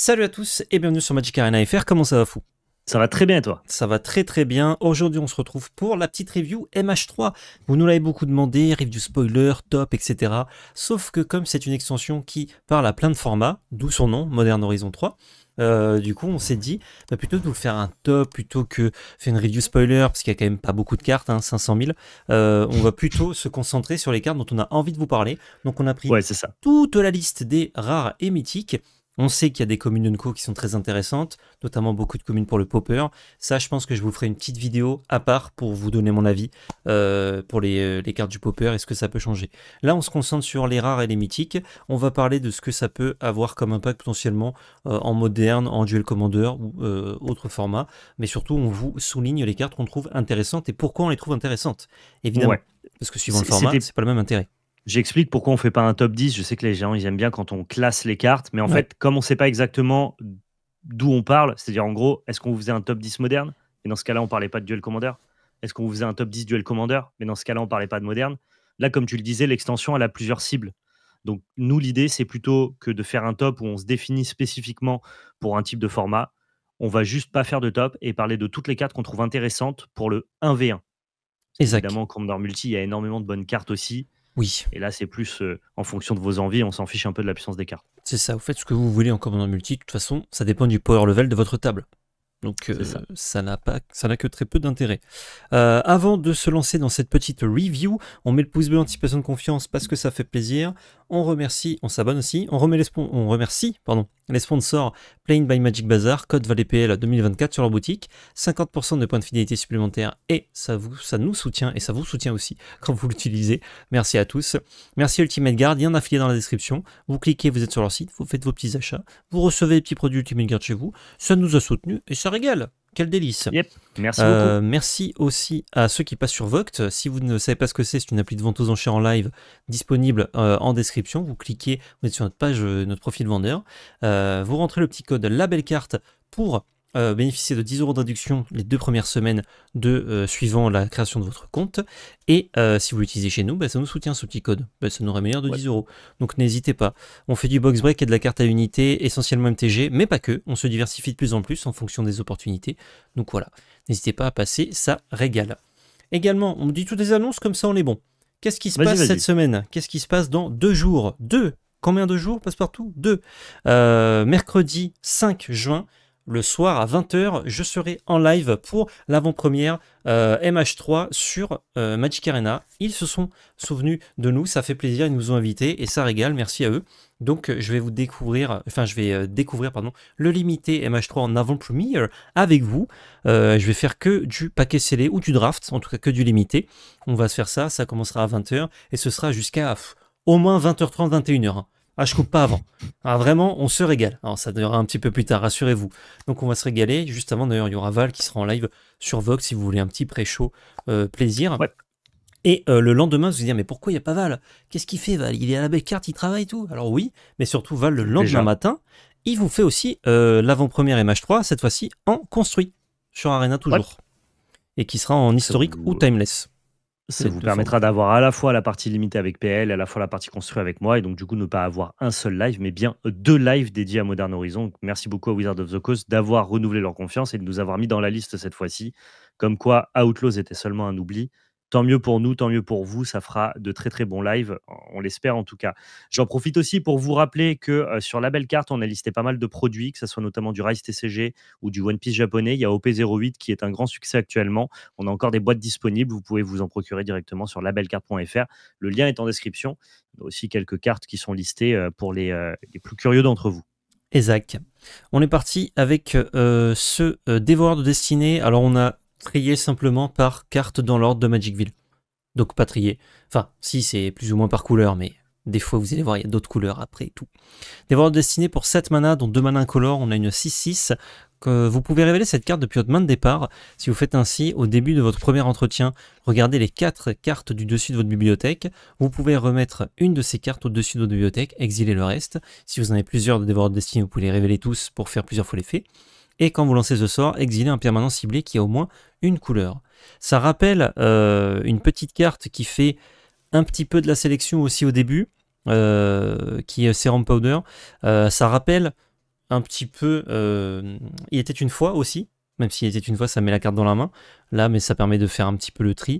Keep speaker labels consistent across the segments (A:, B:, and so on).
A: Salut à tous et bienvenue sur Magic Arena FR, comment ça va fou ça va très bien et toi Ça va très très bien. Aujourd'hui on se retrouve pour la petite review MH3. Vous nous l'avez beaucoup demandé, review spoiler, top, etc. Sauf que comme c'est une extension qui parle à plein de formats, d'où son nom, Modern Horizon 3, euh, du coup on s'est dit, bah, plutôt de vous faire un top, plutôt que faire une review spoiler, parce qu'il n'y a quand même pas beaucoup de cartes, 500 hein, 000, euh, on va plutôt se concentrer sur les cartes dont on a envie de vous parler. Donc on a pris toute la liste des rares et mythiques. On sait qu'il y a des communes co qui sont très intéressantes, notamment beaucoup de communes pour le popper. Ça, je pense que je vous ferai une petite vidéo à part pour vous donner mon avis euh, pour euh, les, cartes du popper et ce que ça peut changer. Là, on se concentre sur les rares et les mythiques. On va parler de ce que ça peut avoir comme impact potentiellement euh, en moderne, en duel commander ou autre format. Mais surtout, on vous souligne les cartes qu'on trouve intéressantes et pourquoi on les trouve intéressantes. Évidemment, parce que suivant le format, c'est pas le même intérêt.
B: J'explique pourquoi on ne fait pas un top 10. Je sais que les gens, ils aiment bien quand on classe les cartes, mais en fait, comme on ne sait pas exactement d'où on parle, c'est-à-dire en gros, est-ce qu'on faisait un top 10 moderne Et dans ce cas-là, on ne parlait pas de Duel Commander. Est-ce qu'on faisait un top 10 Duel Commander Mais dans ce cas-là, on ne parlait pas de moderne. Là, comme tu le disais, l'extension, elle a plusieurs cibles. Donc, nous, l'idée, c'est plutôt que de faire un top où on se définit spécifiquement pour un type de format. On va juste pas faire de top et parler de toutes les cartes qu'on trouve intéressantes pour le 1v1. Exact. Évidemment, Commander Multi, il y a énormément de bonnes cartes aussi. Oui. Et là, c'est plus euh, en fonction de vos envies, on s'en fiche un peu de la puissance des cartes.
A: C'est ça, vous faites ce que vous voulez en commandant multi, de toute façon, ça dépend du power level de votre table. Donc euh, ça n'a pas, ça n'a que très peu d'intérêt. Euh, avant de se lancer dans cette petite review, on met le pouce bleu anticipation de confiance parce que ça fait plaisir. On remercie, on s'abonne aussi, on, remet les on remercie pardon, les sponsors Playing by Magic Bazaar, code PL 2024 e sur leur boutique, 50% de points de fidélité supplémentaires et ça, vous, ça nous soutient et ça vous soutient aussi quand vous l'utilisez. Merci à tous. Merci Ultimate Guard, il y a affilié dans la description. Vous cliquez, vous êtes sur leur site, vous faites vos petits achats, vous recevez les petits produits Ultimate Guard chez vous. Ça nous a soutenus et ça régale. Quel délice. Merci euh, Merci aussi à ceux qui passent sur Voct. Si vous ne savez pas ce que c'est, c'est une appli de vente aux enchères en live disponible euh, en description. Vous cliquez, vous êtes sur notre page, euh, notre profil vendeur. vous rentrez le petit code carte pour euh, bénéficier de 10 euros d'induction les deux premières semaines de euh, suivant la création de votre compte. Et euh, si vous l'utilisez chez nous, bah, ça nous soutient ce petit code. Bah, ça nous rémunère de 10 euros. Donc n'hésitez pas. On fait du box break et de la carte à unité, essentiellement MTG, mais pas que. On se diversifie de plus en plus en fonction des opportunités. Donc voilà, n'hésitez pas à passer, ça régale. Également, on dit toutes des annonces, comme ça on est bon. Qu'est-ce qui se passe cette semaine Qu'est-ce qui se passe dans deux jours Deux Combien de jours passe partout Deux. mercredi 5 juin, le soir à 20h, je serai en live pour l'avant-première euh, MH3 sur euh, Magic Arena. Ils se sont souvenus de nous, ça fait plaisir, ils nous ont invités et ça régale, merci à eux. Donc euh, je vais vous découvrir, enfin je vais découvrir pardon, le limité MH3 en avant-première avec vous. je vais faire que du paquet scellé ou du draft, en tout cas que du limité. On va se faire ça, ça commencera à 20h et ce sera jusqu'à au moins 20h30, 21h. Ah, je coupe pas avant. Ah, vraiment, on se régale. Alors, ça durera un petit peu plus tard, rassurez-vous. Donc, on va se régaler. Juste avant, d'ailleurs, il y aura Val qui sera en live sur Vox si vous voulez un petit pré-show euh, plaisir. Et euh, le lendemain, vous vous dire mais pourquoi il n'y a pas Val Qu'est-ce qu'il fait, Val Il est à la belle carte il travaille tout. Alors, oui, mais surtout, Val, le lendemain matin, il vous fait aussi euh, l'avant-première MH3, cette fois-ci en construit, sur Arena toujours. Et qui sera en historique ou timeless. Ça vous permettra
B: d'avoir à la fois la partie limitée avec PL, à la fois la partie construite avec moi, et donc du coup ne pas avoir un seul live, mais bien deux lives dédiés à Modern Horizon. Merci beaucoup à Wizard of the Coast d'avoir renouvelé leur confiance et de nous avoir mis dans la liste cette fois-ci, comme quoi Outlaws était seulement un oubli, Tant mieux pour nous, tant mieux pour vous. Ça fera de très très bons lives, on l'espère en tout cas. J'en profite aussi pour vous rappeler que euh, sur la belle carte, on a listé pas mal de produits, que ce soit notamment du Rice TCG ou du One Piece japonais. Il y a OP08 qui est un grand succès actuellement. On a encore des boîtes disponibles. Vous pouvez vous en procurer directement sur labelcart.fr. Le lien est en description. Il y a aussi quelques cartes qui sont listées euh, pour euh, les, plus curieux d'entre vous.
A: Exact. On est parti avec ce dévoreur de destinée. Alors on a trier simplement par carte dans l'ordre de Magicville. Donc pas trier. Enfin, si, c'est plus ou moins par couleur, mais des fois, vous allez voir, il y a d'autres couleurs après et tout. de destiné pour 7 manas, dont 2 mana incolores. On a une 6-6. Que vous pouvez révéler cette carte depuis votre main de départ. Si vous faites ainsi, au début de votre premier entretien, regardez les 4 cartes du dessus de votre bibliothèque. Vous pouvez remettre une de ces cartes au-dessus de votre bibliothèque, exiler le reste. Si vous en avez plusieurs de Dévoreur destiné, vous pouvez les révéler tous pour faire plusieurs fois l'effet et quand vous lancez ce sort, exiler un permanent ciblé qui a au moins une couleur. Ça rappelle euh, une petite carte qui fait un petit peu de la sélection aussi au début, euh, qui est Serum Powder. Euh, ça rappelle un petit peu Il était une fois aussi, même s'il était une fois, ça met la carte dans la main. Là, mais ça permet de faire un petit peu le tri.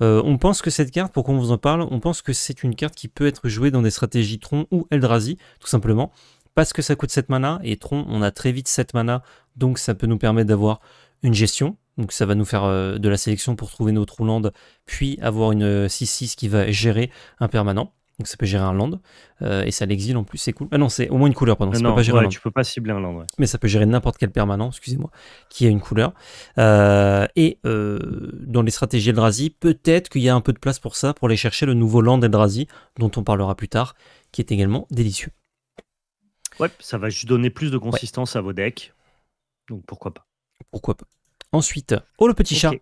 A: on pense que cette carte, pour qu'on vous en parle, on pense que c'est une carte qui peut être jouée dans des stratégies Tron ou Eldrazi, tout simplement parce que ça coûte 7 mana, et Tron, on a très vite 7 mana, donc ça peut nous permettre d'avoir une gestion. Donc ça va nous faire euh, de la sélection pour trouver notre land, puis avoir une 6-6 euh, qui va gérer un permanent. Donc ça peut gérer un land, euh, et ça l'exile en plus, c'est cool. Ah non, c'est au moins une couleur, pardon. Ça pas gérer un tu peux pas
B: cibler un land.
A: Mais ça peut gérer n'importe quel permanent, excusez-moi, qui a une couleur. et dans les stratégies Eldrazi, peut-être qu'il y a un peu de place pour ça, pour aller chercher le nouveau land Eldrazi, dont on parlera plus tard, qui est également délicieux.
B: Ouais, ça va juste donner plus de consistance à vos decks. Donc pourquoi pas.
A: Pourquoi pas. Ensuite, oh le petit chat.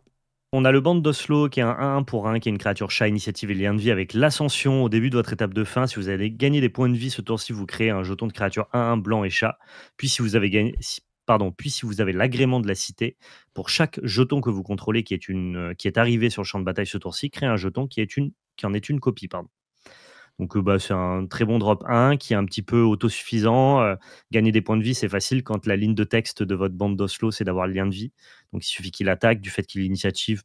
B: On a le bande d'Oslo qui est un 1-1 pour 1, qui est une créature chat, initiative et lien de vie avec l'ascension au début de votre étape de fin. Si vous allez gagner des points de vie ce tour-ci, vous créez un jeton de créature 1-1 blanc et chat. Puis si vous avez gagné, pardon, puis si vous avez l'agrément de la cité, pour chaque jeton que vous contrôlez qui est, une, euh, qui est arrivé sur le champ de bataille ce tour-ci, créez un jeton qui, est une, qui en est une copie. Pardon. Donc, bah, c'est un très bon drop 1 qui est un petit peu autosuffisant. gagner des points de vie, c'est facile quand la ligne de texte de votre bande d'Oslo, c'est d'avoir le lien de vie. Donc, il suffit qu'il attaque. Du fait qu'il ait l'initiative,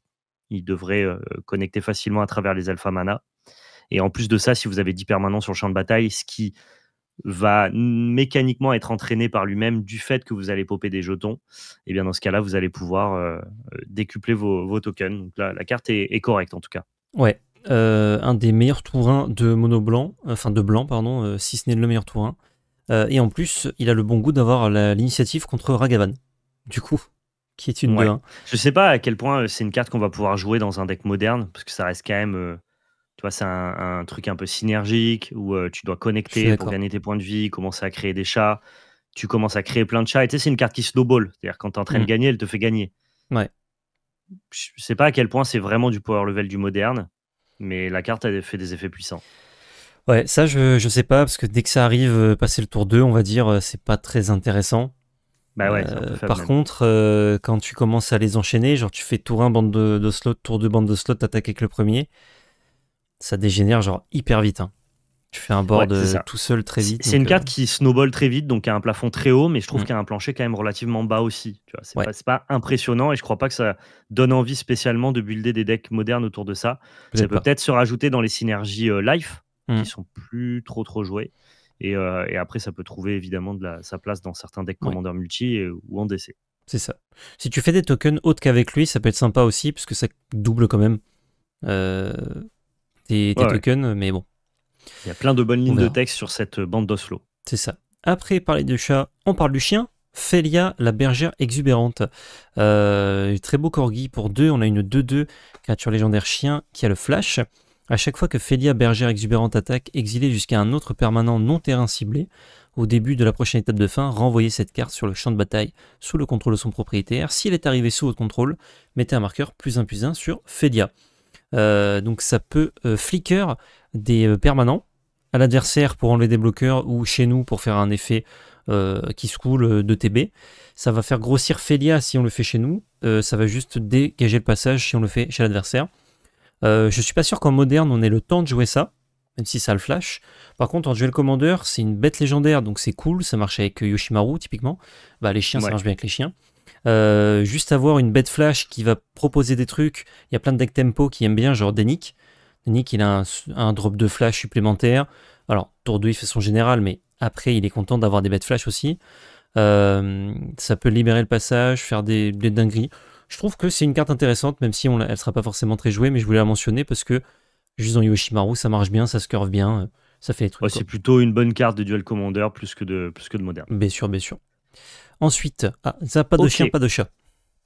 B: il devrait connecter facilement à travers les alpha mana. Et en plus de ça, si vous avez 10 permanents sur le champ de bataille, ce qui va mécaniquement être entraîné par lui-même du fait que vous allez popper des jetons, et eh bien dans ce cas-là, vous allez pouvoir décupler vos, tokens. Donc là, la carte est, est correcte en tout cas.
A: Ouais, euh, un des meilleurs tourins de mono blanc, euh, enfin de blanc, pardon, euh, si ce n'est le meilleur tourin. et en plus, il a le bon goût d'avoir l'initiative contre Ragavan, du coup, qui est une de
B: Je sais pas à quel point c'est une carte qu'on va pouvoir jouer dans un deck moderne, parce que ça reste quand même, tu vois, c'est un, truc un peu synergique où tu dois connecter pour gagner tes points de vie, commencer à créer des chats, tu commences à créer plein de chats. Et tu sais, c'est une carte qui snowball, c'est-à-dire quand tu es en train de mm. gagner, elle te fait gagner. Ouais je sais pas à quel point c'est vraiment du power level du moderne mais la carte a fait des effets puissants.
A: Ouais, ça je, sais pas, parce que dès que ça arrive, euh, passer le tour 2, on va dire, euh, c'est pas très intéressant. Bah ouais, euh, par contre, quand tu commences à les enchaîner, genre tu fais tour 1, bande de, slot, tour 2, bande de slot, t'attaques avec le premier, ça dégénère genre hyper vite. Hein. Tu fais un board euh, tout seul très vite. C'est une carte
B: euh, qui snowball très vite, donc a un plafond très haut, mais je trouve mm. qu'il y a un plancher quand même relativement bas aussi. Tu vois, c'est pas, impressionnant et je crois pas que ça donne envie spécialement de builder des decks modernes autour de ça. ça peut peut-être se rajouter dans les synergies euh, life mm. qui sont plus trop trop jouées. Et, après, ça peut trouver évidemment sa place dans certains decks multi ou en DC.
A: C'est ça. Si tu fais des tokens hautes qu'avec lui, ça peut être sympa aussi, parce que ça double quand même tes tokens, mais bon.
B: Il y a plein de bonnes lignes de texte sur cette bande d'Oslo.
A: C'est ça. Après parler de chat, on parle du chien. Felia, la bergère exubérante. Euh, très beau corgi pour deux. On a une 2-2, créature légendaire chien, qui a le flash. À chaque fois que Félia, bergère exubérante, attaque, exilée jusqu'à un autre permanent non terrain ciblé, au début de la prochaine étape de fin, renvoyez cette carte sur le champ de bataille sous le contrôle de son propriétaire. Si elle est arrivé sous votre contrôle, mettez un marqueur plus un plus un sur Félia. Euh, donc ça peut euh, flicker des euh, permanents à l'adversaire pour enlever des bloqueurs ou chez nous pour faire un effet euh, qui se coule euh, de TB. Ça va faire grossir Felia si on le fait chez nous. ça va juste dégager le passage si on le fait chez l'adversaire. Je je suis pas sûr qu'en moderne on ait le temps de jouer ça, même si ça le flash. Par contre, en le commander, c'est une bête légendaire, donc c'est cool. Ça marche avec Yoshimaru typiquement. Bah, les chiens, ça marche bien avec les chiens. juste avoir une bête flash qui va proposer des trucs. Il y a plein de deck tempo qui aiment bien, genre Denik. Nick, il a un, drop de flash supplémentaire. Alors, tour de façon générale, mais après, il est content d'avoir des bêtes flash aussi. Euh, ça peut libérer le passage, faire des, dingueries. Je trouve que c'est une carte intéressante, même si elle ne sera pas forcément très jouée, mais je voulais la mentionner parce que juste en Yoshimaru, ça marche bien, ça se curve bien, euh, ça fait des trucs. c'est
B: plutôt une bonne carte de duel commander plus que de, plus que de moderne.
A: Bien sûr, bien sûr. Ensuite, ça, ah, pas de chien, pas
B: de chat.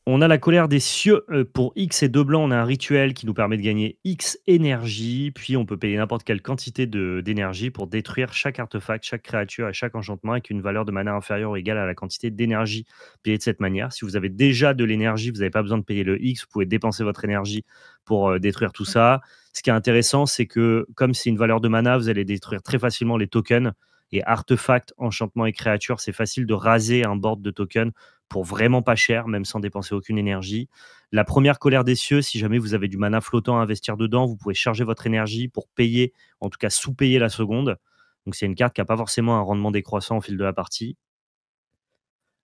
B: On a la
A: colère des cieux euh, pour X et deux
B: blancs. On a un rituel qui nous permet de gagner X énergie. Puis on peut payer n'importe quelle quantité d'énergie pour détruire chaque artefact, chaque créature et chaque enchantement avec une valeur de mana inférieure ou égale à la quantité d'énergie payée de cette manière. Si vous avez déjà de l'énergie, vous n'avez pas besoin de payer le X. Vous pouvez dépenser votre énergie pour euh, détruire tout ça. Ce qui est intéressant, c'est que comme c'est une valeur de mana, vous allez détruire très facilement les tokens et artefacts, enchantements et créatures. C'est facile de raser un board de tokens pour vraiment pas cher, même sans dépenser aucune énergie. La première colère des cieux, si jamais vous avez du mana flottant à investir dedans, vous pouvez charger votre énergie pour payer, en tout cas sous-payer la seconde. Donc c'est une carte qui n'a pas forcément un rendement décroissant au fil de la partie.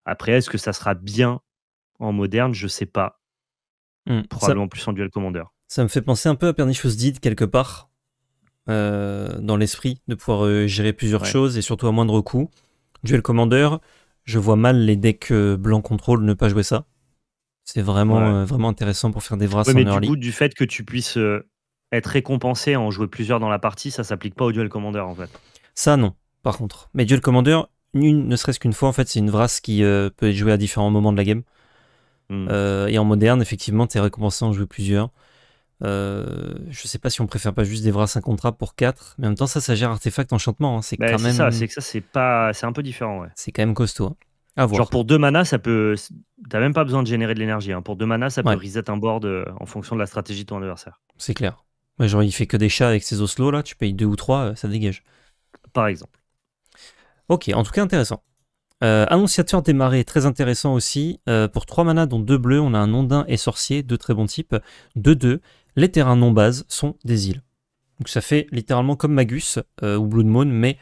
B: Après, est-ce que ça sera bien en moderne Je sais pas.
A: Hmm, Probablement
B: ça, plus en duel commandeur.
A: Ça me fait penser un peu à Pernicious Did quelque part, euh, dans l'esprit, de pouvoir euh, gérer plusieurs choses et surtout à moindre coût. Duel commandeur je vois mal les decks euh, blanc contrôle ne pas jouer ça. C'est vraiment, euh, vraiment intéressant pour faire des vrais mais early. Du
B: du fait que tu puisses euh, être récompensé en jouer plusieurs dans la partie, ça s'applique pas au duel commander en fait.
A: Ça non, par contre. Mais duel commander, une, ne serait-ce qu'une fois, en fait, c'est une vrace qui peut être jouée à différents moments de la game. Hmm. et en moderne, effectivement, tu es récompensé en jouer plusieurs. Euh, je sais pas si on préfère pas juste des vrais un contrat pour 4, mais en même temps, ça, ça gère artefact enchantement. Hein. C'est bah, quand même. c'est que
B: ça, c'est pas... un peu différent.
A: C'est quand même costaud. Hein. Genre
B: pour 2 mana ça peut. T'as même pas besoin de générer de l'énergie. Hein. Pour 2 manas, ça peut reset un board euh, en fonction de la stratégie de ton adversaire.
A: C'est clair. Mais genre, il fait que des chats avec ses oslo là, tu payes 2 ou 3, euh, ça dégage. Par exemple. Ok, en tout cas intéressant. Euh, annonciateur démarré, très intéressant aussi. pour 3 mana dont 2 bleus, on a un ondin et sorcier, deux très bons types. 2-2 les terrains non bases sont des îles. Donc ça fait littéralement comme Magus euh, ou Blood Moon, mais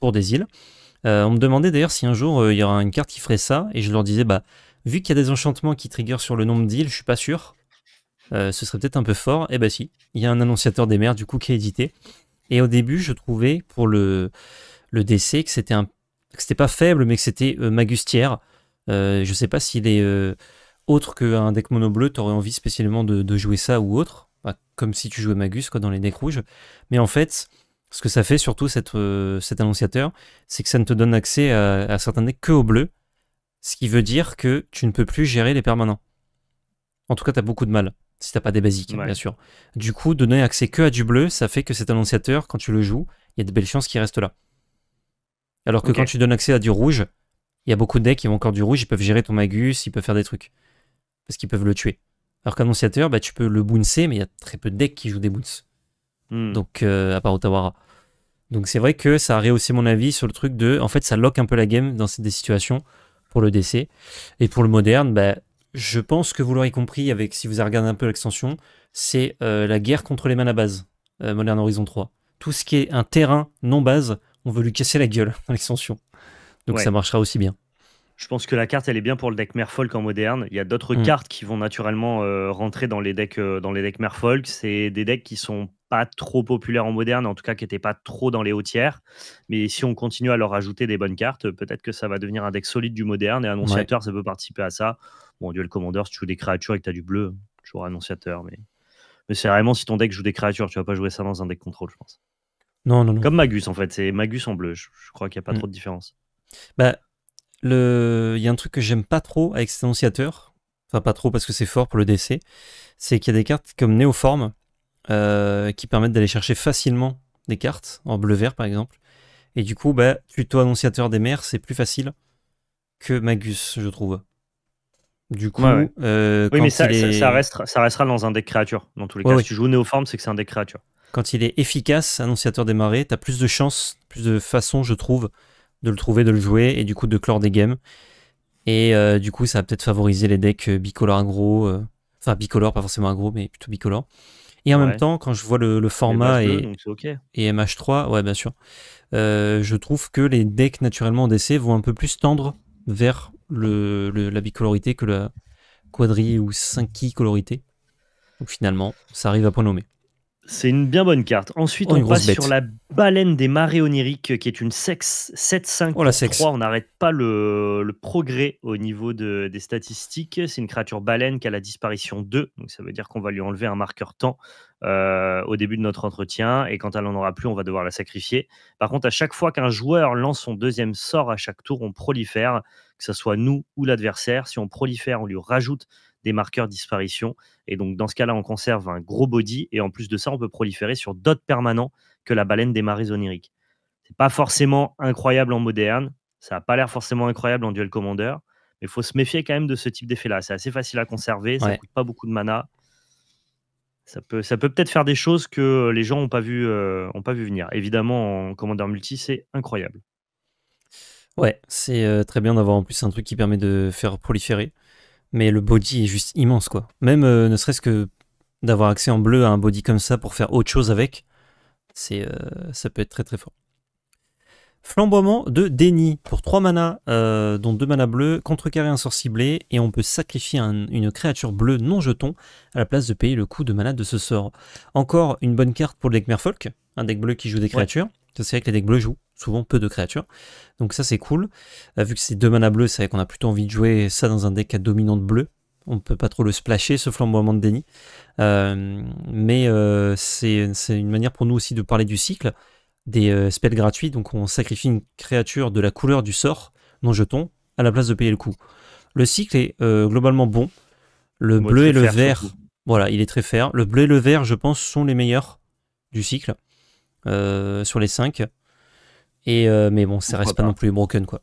A: pour des îles. Euh, on me demandait d'ailleurs si un jour euh, il y aura une carte qui ferait ça, et je leur disais, bah, vu qu'il y a des enchantements qui trigger sur le nombre d'îles, je suis pas sûr, ce serait peut-être un peu fort, et eh bah ben, si, il y a un annonciateur des mers du coup qui a édité. Et au début, je trouvais pour le, le DC que c'était un que c'était pas faible, mais que c'était magustière. je sais pas s'il est autre qu'un deck mono bleu, t'aurais envie spécialement de, jouer ça ou autre comme si tu jouais Magus quoi, dans les decks rouges. Mais en fait, ce que ça fait surtout euh, cet annonciateur, c'est que ça ne te donne accès à, certains decks que au bleu, ce qui veut dire que tu ne peux plus gérer les permanents. En tout cas, tu as beaucoup de mal, si t'as pas des basiques, bien sûr. Du coup, donner accès que à du bleu, ça fait que cet annonciateur, quand tu le joues, il y a de belles chances qu'il reste là. Alors que quand tu donnes accès à du rouge, il y a beaucoup de decks qui ont encore du rouge, ils peuvent gérer ton magus, ils peuvent faire des trucs. Parce qu'ils peuvent le tuer. Alors qu'annonciateur, bah, tu peux le bouncer, mais il y a très peu de decks qui jouent des boots, hmm. Donc, euh, à part Otawara. Donc, c'est vrai que ça a rehaussé mon avis sur le truc de. En fait, ça lock un peu la game dans des situations pour le DC. Et pour le moderne, bah, je pense que vous l'aurez compris avec si vous avez regardé un peu l'extension, c'est euh, la guerre contre les à base, euh, Modern Horizon 3. Tout ce qui est un terrain non base, on veut lui casser la gueule dans l'extension. Donc, ça marchera aussi bien. Je
B: pense que la carte, elle est bien pour le deck Merfolk en moderne. Il y a d'autres mm. cartes qui vont naturellement euh, rentrer dans les decks, euh, dans les decks Merfolk. C'est des decks qui sont pas trop populaires en moderne, en tout cas qui n'étaient pas trop dans les hauts tiers. Mais si on continue à leur ajouter des bonnes cartes, peut-être que ça va devenir un deck solide du moderne. Et annonciateur, ça peut participer à ça. Bon, duel Commander, si tu joues des créatures et que tu as du bleu, toujours annonciateur. Mais, mais c'est vraiment si ton deck joue des créatures, tu vas pas jouer ça dans un deck contrôle, je pense. Non, non, non. Comme Magus, en fait. C'est Magus en bleu. Je, crois qu'il n'y a pas mm. trop de différence.
A: Bah, il y a un truc que j'aime pas trop avec cet annonciateur, enfin pas trop parce que c'est fort pour le DC, c'est qu'il y a des cartes comme Néoforme euh, qui permettent d'aller chercher facilement des cartes, en bleu-vert par exemple. Et du coup, bah, plutôt annonciateur des mers, c'est plus facile que Magus, je trouve. Du coup, euh, oui, mais ça, restera,
B: dans un deck créature. Dans tous les cas, si tu joues Néoforme, c'est que c'est un deck créature.
A: Quand il est efficace, annonciateur des marées, t'as plus de chances, plus de façons, je trouve, de le trouver, de le jouer et du coup de clore des games. Et euh, du coup, ça va peut-être favoriser les decks euh, bicolore agro, euh, enfin bicolore, pas forcément agro, mais plutôt bicolore. Et en même temps, quand je vois le, format et, et, MH3, ouais, bien sûr, je trouve que les decks naturellement en DC vont un peu plus tendre vers le, la bicolorité que la quadri ou 5 colorité. Donc finalement, ça arrive à point nommé. C'est une bien bonne carte. Ensuite, oh, on passe sur la
B: baleine des marées oniriques, qui est une sexe 7-5. On n'arrête pas le, progrès au niveau des statistiques. C'est une créature baleine qui a la disparition 2, donc ça veut dire qu'on va lui enlever un marqueur temps euh, au début de notre entretien, et quand elle n'en aura plus, on va devoir la sacrifier. Par contre, à chaque fois qu'un joueur lance son deuxième sort à chaque tour, on prolifère, que ce soit nous ou l'adversaire. Si on prolifère, on lui rajoute des marqueurs disparition. Et donc, dans ce cas-là, on conserve un gros body. Et en plus de ça, on peut proliférer sur d'autres permanents que la baleine des marées oniriques. C'est pas forcément incroyable en moderne. Ça n'a pas l'air forcément incroyable en duel commander. Mais il faut se méfier quand même de ce type d'effet-là. C'est assez facile à conserver. Ça coûte pas beaucoup de mana. Ça peut, ça peut peut-être faire des choses que les gens n'ont pas, vu, euh, pas vu venir. Évidemment, en Commander Multi, c'est incroyable.
A: Ouais, c'est euh, très bien d'avoir en plus un truc qui permet de faire proliférer mais le body est juste immense, quoi. Même euh, ne serait-ce que d'avoir accès en bleu à un body comme ça pour faire autre chose avec, c'est, euh, ça peut être très très fort. Flamboiement de déni pour 3 manas, euh, dont 2 manas bleus, contrecarrer un sort ciblé, et on peut sacrifier une créature bleue non jeton à la place de payer le coût de mana de ce sort. Encore une bonne carte pour le deck Merfolk, un deck bleu qui joue des créatures. C'est vrai que les decks bleus jouent souvent peu de créatures. Donc ça c'est cool. Euh, vu que c'est deux mana bleus, c'est vrai qu'on a plutôt envie de jouer ça dans un deck à dominante bleue. On peut pas trop le splasher, ce flamboiement de déni. Euh, mais euh, c'est une manière pour nous aussi de parler du cycle, des spells gratuits. Donc on sacrifie une créature de la couleur du sort, non jeton, à la place de payer le coup. Le cycle est globalement bon. Le bleu et le vert, voilà, il est très fair. Le bleu et le vert, je pense, sont les meilleurs du cycle sur les 5. Euh, mais bon, ça reste pas, non plus broken, quoi.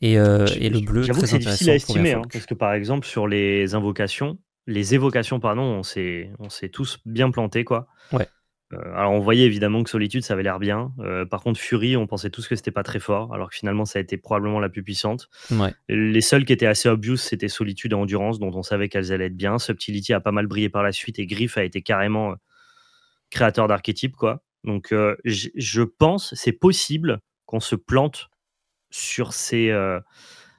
A: Et, euh, le bleu, c'est difficile à estimer, hein,
B: parce que par exemple, sur les invocations, les évocations, pardon, on s'est, on s'est tous bien planté quoi. Ouais. Euh, alors, on voyait évidemment que Solitude, ça avait l'air bien. par contre, Fury, on pensait tous que c'était pas très fort, alors que finalement, ça a été probablement la plus puissante. Les seuls qui étaient assez obvious, c'était Solitude et Endurance, dont on savait qu'elles allaient être bien. Subtility a pas mal brillé par la suite, et Griff a été carrément créateur d'archétypes, quoi. Donc, je pense, c'est possible qu'on se plante sur ces, euh,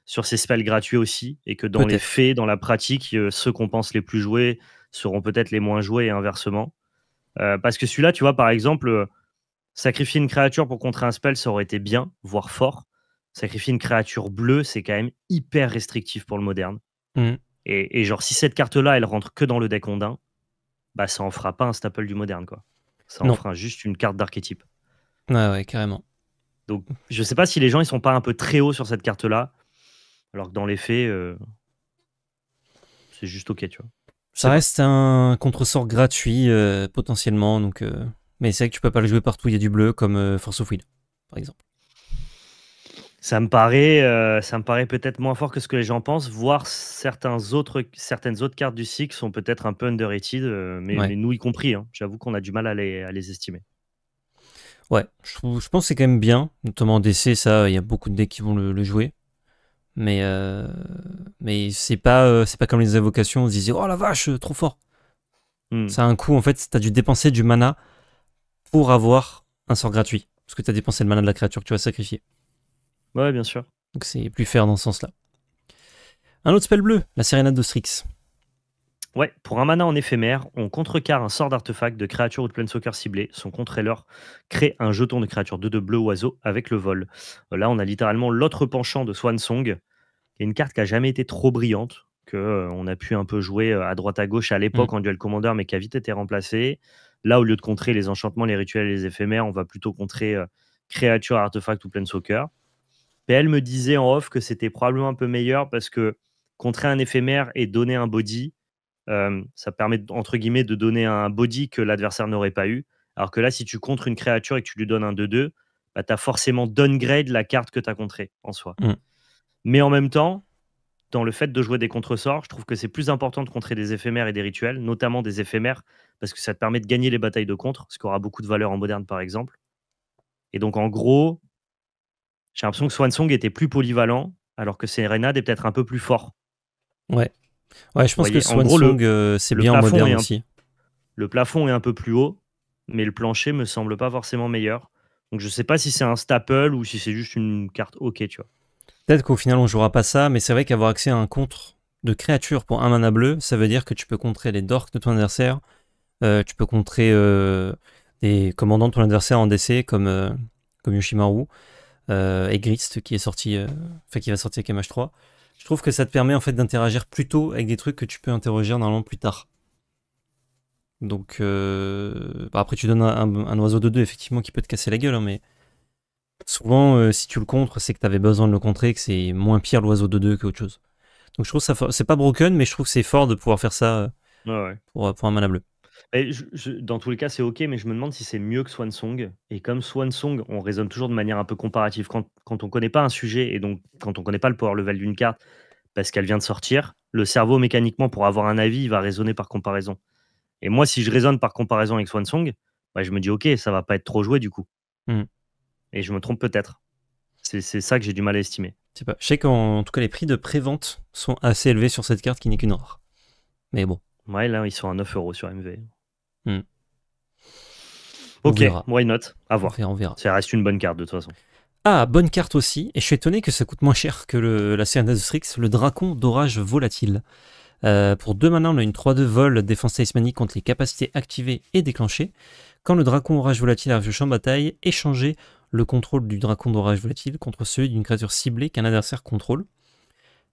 B: sur ces spells gratuits aussi, et que dans les faits, dans la pratique, euh, ceux qu'on pense les plus joués seront peut-être les moins joués et inversement. Euh, parce que celui-là, tu vois, par exemple, sacrifier une créature pour contrer un spell, ça aurait été bien, voire fort. Sacrifier une créature bleue, c'est quand même hyper restrictif pour le moderne. Mm. Et, genre, si cette carte-là, elle rentre que dans le deck ondin, bah ça en fera pas un staple du moderne, quoi. Ça en fera juste une carte d'archétype.
A: Ouais, ouais, carrément.
B: Donc, je ne sais pas si les gens ils sont pas un peu très hauts sur cette carte-là, alors que dans les faits, euh, c'est juste ok, tu vois.
A: Ça reste un un contresort gratuit euh, potentiellement, donc. Euh, mais c'est vrai que tu peux pas le jouer partout. Il y a du bleu comme Force of Will,
B: par exemple. Ça me paraît, peut-être moins fort que ce que les gens pensent. Voire certains autres, certaines autres cartes du cycle sont peut-être un peu underrated, mais, nous y compris. Hein. J'avoue qu'on a du mal à les estimer.
A: Ouais, je, pense que c'est quand même bien, notamment en DC, ça, il y a beaucoup de decks qui vont le, jouer. Euh, mais, c'est pas, euh, pas comme les invocations, on se disait oh la vache, euh, trop fort. Hmm. Ça a un coût, en fait, t'as dû dépenser du mana pour avoir un sort gratuit. Parce que t'as dépensé le mana de la créature que tu vas sacrifier. Ouais, bien sûr. Donc c'est plus faire dans ce sens-là. Un autre spell bleu, la sérénade de Strix.
B: Ouais, pour un mana en éphémère, on contrecarre un sort d'artefact de créature ou de planeswalker ciblé. Son contrôleur crée un jeton de créature 2 de bleu oiseau avec le vol. Euh, là, on a littéralement l'autre penchant de Swan Song, qui est une carte qui a jamais été trop brillante, que euh, on a pu un peu jouer euh, à droite à gauche à l'époque mm. en duel commander, mais qui a vite été remplacée. Là, au lieu de contrer les enchantements, les rituels et les éphémères, on va plutôt contrer créature, artefact ou planeswalker. PL me disait en off que c'était probablement un peu meilleur parce que contrer un éphémère et donner un body, euh, ça permet, entre guillemets, de donner un body que l'adversaire n'aurait pas eu. Alors que là, si tu contres une créature et que tu lui donnes un 2-2, bah, tu as forcément downgrade la carte que tu as contrée en soi. Mm. Mais en même temps, dans le fait de jouer des contresorts, je trouve que c'est plus important de contrer des éphémères et des rituels, notamment des éphémères, parce que ça te permet de gagner les batailles de contre, ce qui aura beaucoup de valeur en moderne par exemple. Et donc en gros, j'ai l'impression que Swansong était plus polyvalent, alors que Serenade est peut-être un peu plus fort.
A: Ouais. Ouais, je pense que Swan euh, c'est bien moderne aussi.
B: Le plafond est un peu plus haut, mais le plancher me semble pas forcément meilleur. Donc je sais pas si c'est un staple ou si c'est juste une carte OK, tu vois.
A: Peut-être qu'au final on jouera pas ça, mais c'est vrai qu'avoir accès à un contre de créature pour un mana bleu, ça veut dire que tu peux contrer les dorks de ton adversaire, euh, tu peux contrer euh, des commandants de ton adversaire en DC comme, comme Yoshimaru et Grist qui est sorti, enfin qui va sortir avec MH3. Je trouve que ça te permet en fait d'interagir plus tôt avec des trucs que tu peux interroger normalement plus tard. Donc euh, bah, après tu donnes un, oiseau de deux effectivement qui peut te casser la gueule, hein, mais souvent euh, si tu le contres, c'est que tu avais besoin de le contrer, que c'est moins pire l'oiseau de deux qu'autre chose. Donc je trouve ça c'est pas broken, mais je trouve que c'est fort de pouvoir faire ça euh, pour, pour, un mana bleu
B: dans tous les cas, c'est OK, mais je me demande si c'est mieux que Swan Song. Et comme Swan Song, on raisonne toujours de manière un peu comparative. Quand, quand on connaît pas un sujet et donc quand on connaît pas le power level d'une carte parce qu'elle vient de sortir, le cerveau, mécaniquement, pour avoir un avis, il va raisonner par comparaison. Et moi, si je raisonne par comparaison avec Swan Song, bah, je me dis OK, ça va pas être trop joué du coup. Hmm. Et je me trompe peut-être. C'est ça que j'ai du mal à estimer.
A: Je sais pas. qu'en tout cas, les prix de prévente sont assez élevés sur cette carte qui n'est qu'une rare. Mais bon.
B: Ouais, là, ils sont à 9 euros sur MV.
A: Hmm. Ok,
B: why not A voir. On verra, Ça reste une bonne carte de toute façon.
A: Ah, bonne carte aussi. Et je suis étonné que ça coûte moins cher que le, la Serena Strix, le Dracon d'Orage Volatile. Euh, pour deux maintenant, on a une 3-2 vol défense talismanique contre les capacités activées et déclenchées. Quand le Dracon d'Orage Volatile arrive au champ de bataille, échangez le contrôle du Dracon d'Orage Volatile contre celui d'une créature ciblée qu'un adversaire contrôle.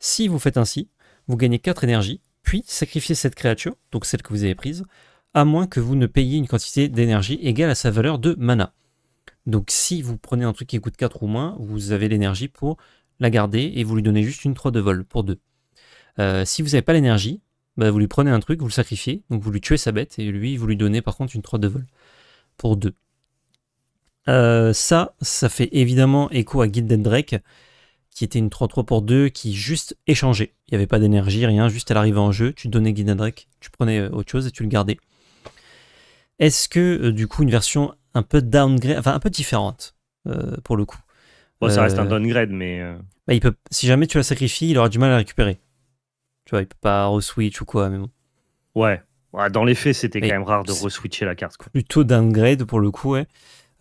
A: Si vous faites ainsi, vous gagnez 4 énergies, puis sacrifiez cette créature, donc celle que vous avez prise, à moins que vous ne payiez une quantité d'énergie égale à sa valeur de mana. Donc si vous prenez un truc qui coûte 4 ou moins, vous avez l'énergie pour la garder et vous lui donnez juste une 3 de vol pour 2. Euh, si vous n'avez pas l'énergie, bah, vous lui prenez un truc, vous le sacrifiez, donc vous lui tuez sa bête et lui, vous lui donnez par contre une 3 de vol pour 2. Euh, ça, ça fait évidemment écho à Gilded Drake, qui était une 3-3 pour 2 qui juste échangeait. Il n'y avait pas d'énergie, rien, juste à l'arrivée en jeu, tu donnais Gilded Drake, tu prenais euh, autre chose et tu le gardais. Est-ce que euh, du coup une version un peu downgrade, enfin un peu différente euh, pour le coup Bon, ça reste un euh, downgrade, mais. Bah, il peut, si jamais tu la sacrifies, il aura du mal à la récupérer. Tu vois, il peut pas re-switch ou quoi, mais bon.
B: Ouais. Dans les faits, c'était quand même rare de re-switcher la carte.
A: Plutôt downgrade pour le coup, ouais.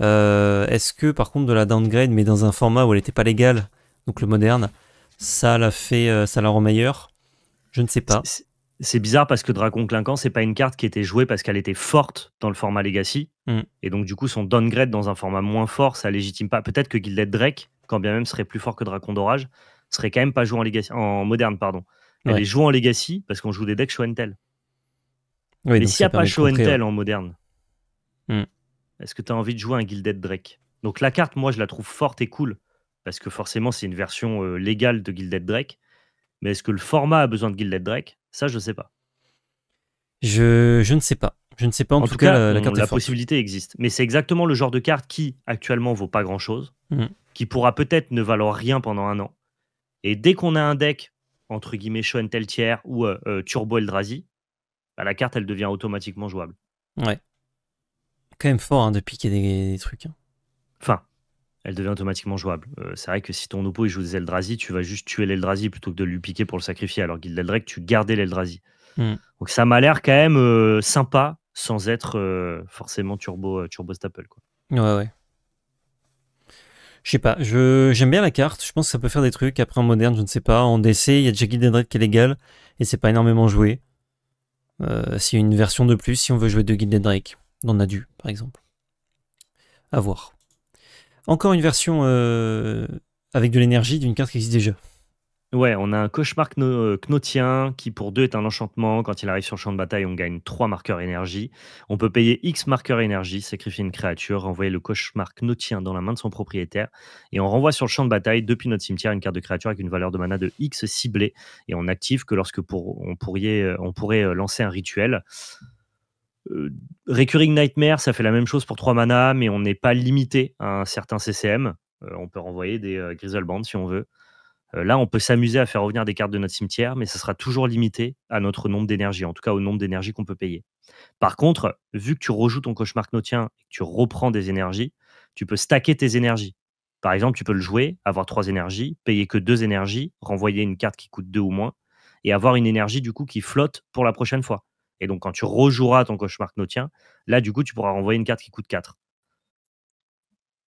A: Est-ce que par contre de la downgrade, mais dans un format où elle n'était pas légale, donc le moderne, ça la fait, ça la rend meilleure Je ne sais pas
B: c'est bizarre parce que Dragon Clinquant, c'est pas une carte qui était jouée parce qu'elle était forte dans le format Legacy. Mm. Et donc, du coup, son downgrade dans un format moins fort, ça légitime pas. Peut-être que Guilded Drake, quand bien même serait plus fort que Dragon d'Orage, serait quand même pas joué en, Legacy, en moderne. pardon. Elle est jouée en Legacy parce qu'on joue des decks Show and Tell.
A: s'il n'y a pas Show and Tell en moderne, mm.
B: est-ce que tu as envie de jouer un Guilded Drake Donc, la carte, moi, je la trouve forte et cool parce que forcément, c'est une version euh, légale de Guilded Drake. Mais est-ce que le format a besoin de Guilded Drake ça, je ne sais pas.
A: Je, ne sais pas. Je ne sais pas en, tout, cas, la, carte la possibilité
B: existe. Mais c'est exactement le genre de carte qui actuellement vaut pas grand chose, mm. qui pourra peut-être ne valoir rien pendant un an. Et dès qu'on a un deck entre guillemets tell tier ou euh, euh, Turbo Eldrazi, bah, la carte elle devient automatiquement jouable.
A: Ouais. Quand même fort hein, de piquer des, des trucs. Hein. Enfin,
B: elle devient automatiquement jouable. Euh, c'est vrai que si ton oppo il joue des Eldrazi, tu vas juste tuer l'Eldrazi plutôt que de lui piquer pour le sacrifier. Alors Guild Drake tu gardais l'Eldrazi. Hmm. Donc ça m'a l'air quand même euh, sympa sans être euh, forcément turbo, turbo staple. Quoi.
A: Ouais, ouais. Je sais pas, j'aime bien la carte, je pense que ça peut faire des trucs. Après en moderne, je ne sais pas. En DC, il y a déjà Guild qui est légal et c'est pas énormément joué. c'est une version de plus si on veut jouer de Guild en a dû par exemple. À voir. Encore une version euh, avec de l'énergie d'une carte qui existe déjà. Ouais, on a un cauchemar
B: euh, knotien qui pour deux est un enchantement. Quand il arrive sur le champ de bataille, on gagne 3 marqueurs énergie. On peut payer X marqueurs énergie, sacrifier une créature, renvoyer le cauchemar knotien dans la main de son propriétaire. Et on renvoie sur le champ de bataille depuis notre cimetière une carte de créature avec une valeur de mana de X ciblée. Et on active que lorsque pour, on, euh, on pourrait lancer un rituel. Euh, Recurring Nightmare, ça fait la même chose pour 3 mana, mais on n'est pas limité à un certain CCM. Euh, on peut renvoyer des euh, Band si on veut. là, on peut s'amuser à faire revenir des cartes de notre cimetière, mais ça sera toujours limité à notre nombre d'énergie, en tout cas au nombre d'énergie qu'on peut payer. Par contre, vu que tu rejoues ton cauchemar knotien et que tu reprends des énergies, tu peux stacker tes énergies. Par exemple, tu peux le jouer, avoir trois énergies, payer que deux énergies, renvoyer une carte qui coûte deux ou moins, et avoir une énergie du coup qui flotte pour la prochaine fois. Et donc, quand tu rejoueras ton cauchemar knotien, là, du coup, tu pourras renvoyer une carte qui coûte 4.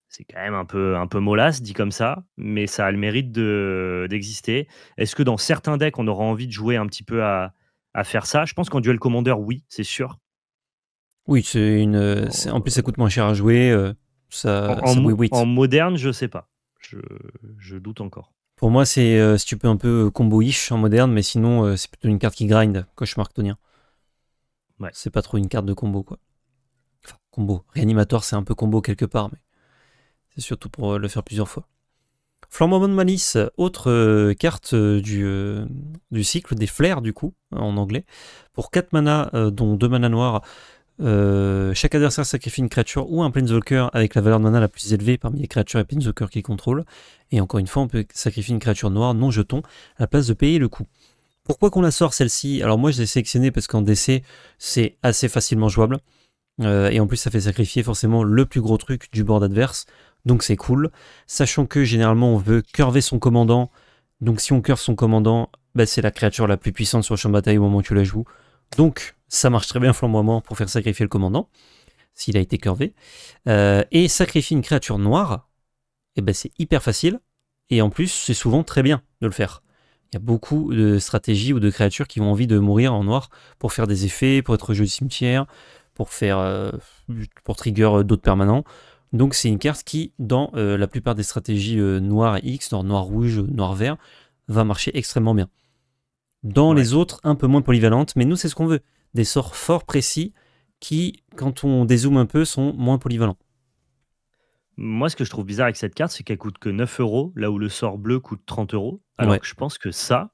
B: C'est quand même un peu, un peu mollasse, dit comme ça, mais ça a le mérite d'exister. Est-ce que dans certains decks, on aura envie de jouer un petit peu à, faire ça Je pense qu'en duel commander, oui, c'est sûr.
A: Oui, c'est une. En plus, ça coûte moins cher à jouer. Euh, en, moderne,
B: je sais pas. Je, doute encore.
A: Pour moi, c'est euh, un peu combo-ish en moderne, mais sinon, euh, c'est plutôt une carte qui grind, cauchemar tonien. C'est pas trop une carte de combo, quoi. Enfin, combo. réanimateur, c'est un peu combo quelque part, mais c'est surtout pour euh, le faire plusieurs fois. Flamboyant de Malice, autre euh, carte euh, du, cycle, des flares du coup, hein, en anglais. Pour 4 mana dont 2 mana noirs, chaque adversaire sacrifie une créature ou un Planeswalker avec la valeur de mana la plus élevée parmi les créatures et Planeswalkers qu'il contrôle. Et encore une fois, on peut sacrifier une créature noire non jeton à la place de payer le coût. Pourquoi qu'on la sort celle-ci Alors moi je l'ai sélectionnée parce qu'en DC c'est assez facilement jouable. Euh, et en plus ça fait sacrifier forcément le plus gros truc du board adverse. Donc c'est cool. Sachant que généralement on veut curver son commandant. Donc si on curve son commandant, bah, c'est la créature la plus puissante sur le champ de bataille au moment où tu la joues. Donc ça marche très bien flamboiement pour faire sacrifier le commandant. S'il a été curvé. Euh, et sacrifier une créature noire, et eh ben, c'est hyper facile. Et en plus c'est souvent très bien de le faire. Il y a beaucoup de stratégies ou de créatures qui ont envie de mourir en noir pour faire des effets, pour être jeu de cimetière, pour faire euh, pour trigger euh, d'autres permanents. Donc c'est une carte qui, dans euh, la plupart des stratégies noires et X, noir rouge, noir vert, va marcher extrêmement bien. Dans les autres, un peu moins polyvalentes, mais nous c'est ce qu'on veut. Des sorts forts précis qui, quand on dézoome un peu, sont moins polyvalents.
B: Moi, ce que je trouve bizarre avec cette carte, c'est qu'elle coûte que 9 euros, là où le sort bleu coûte 30 euros. Alors je pense que ça,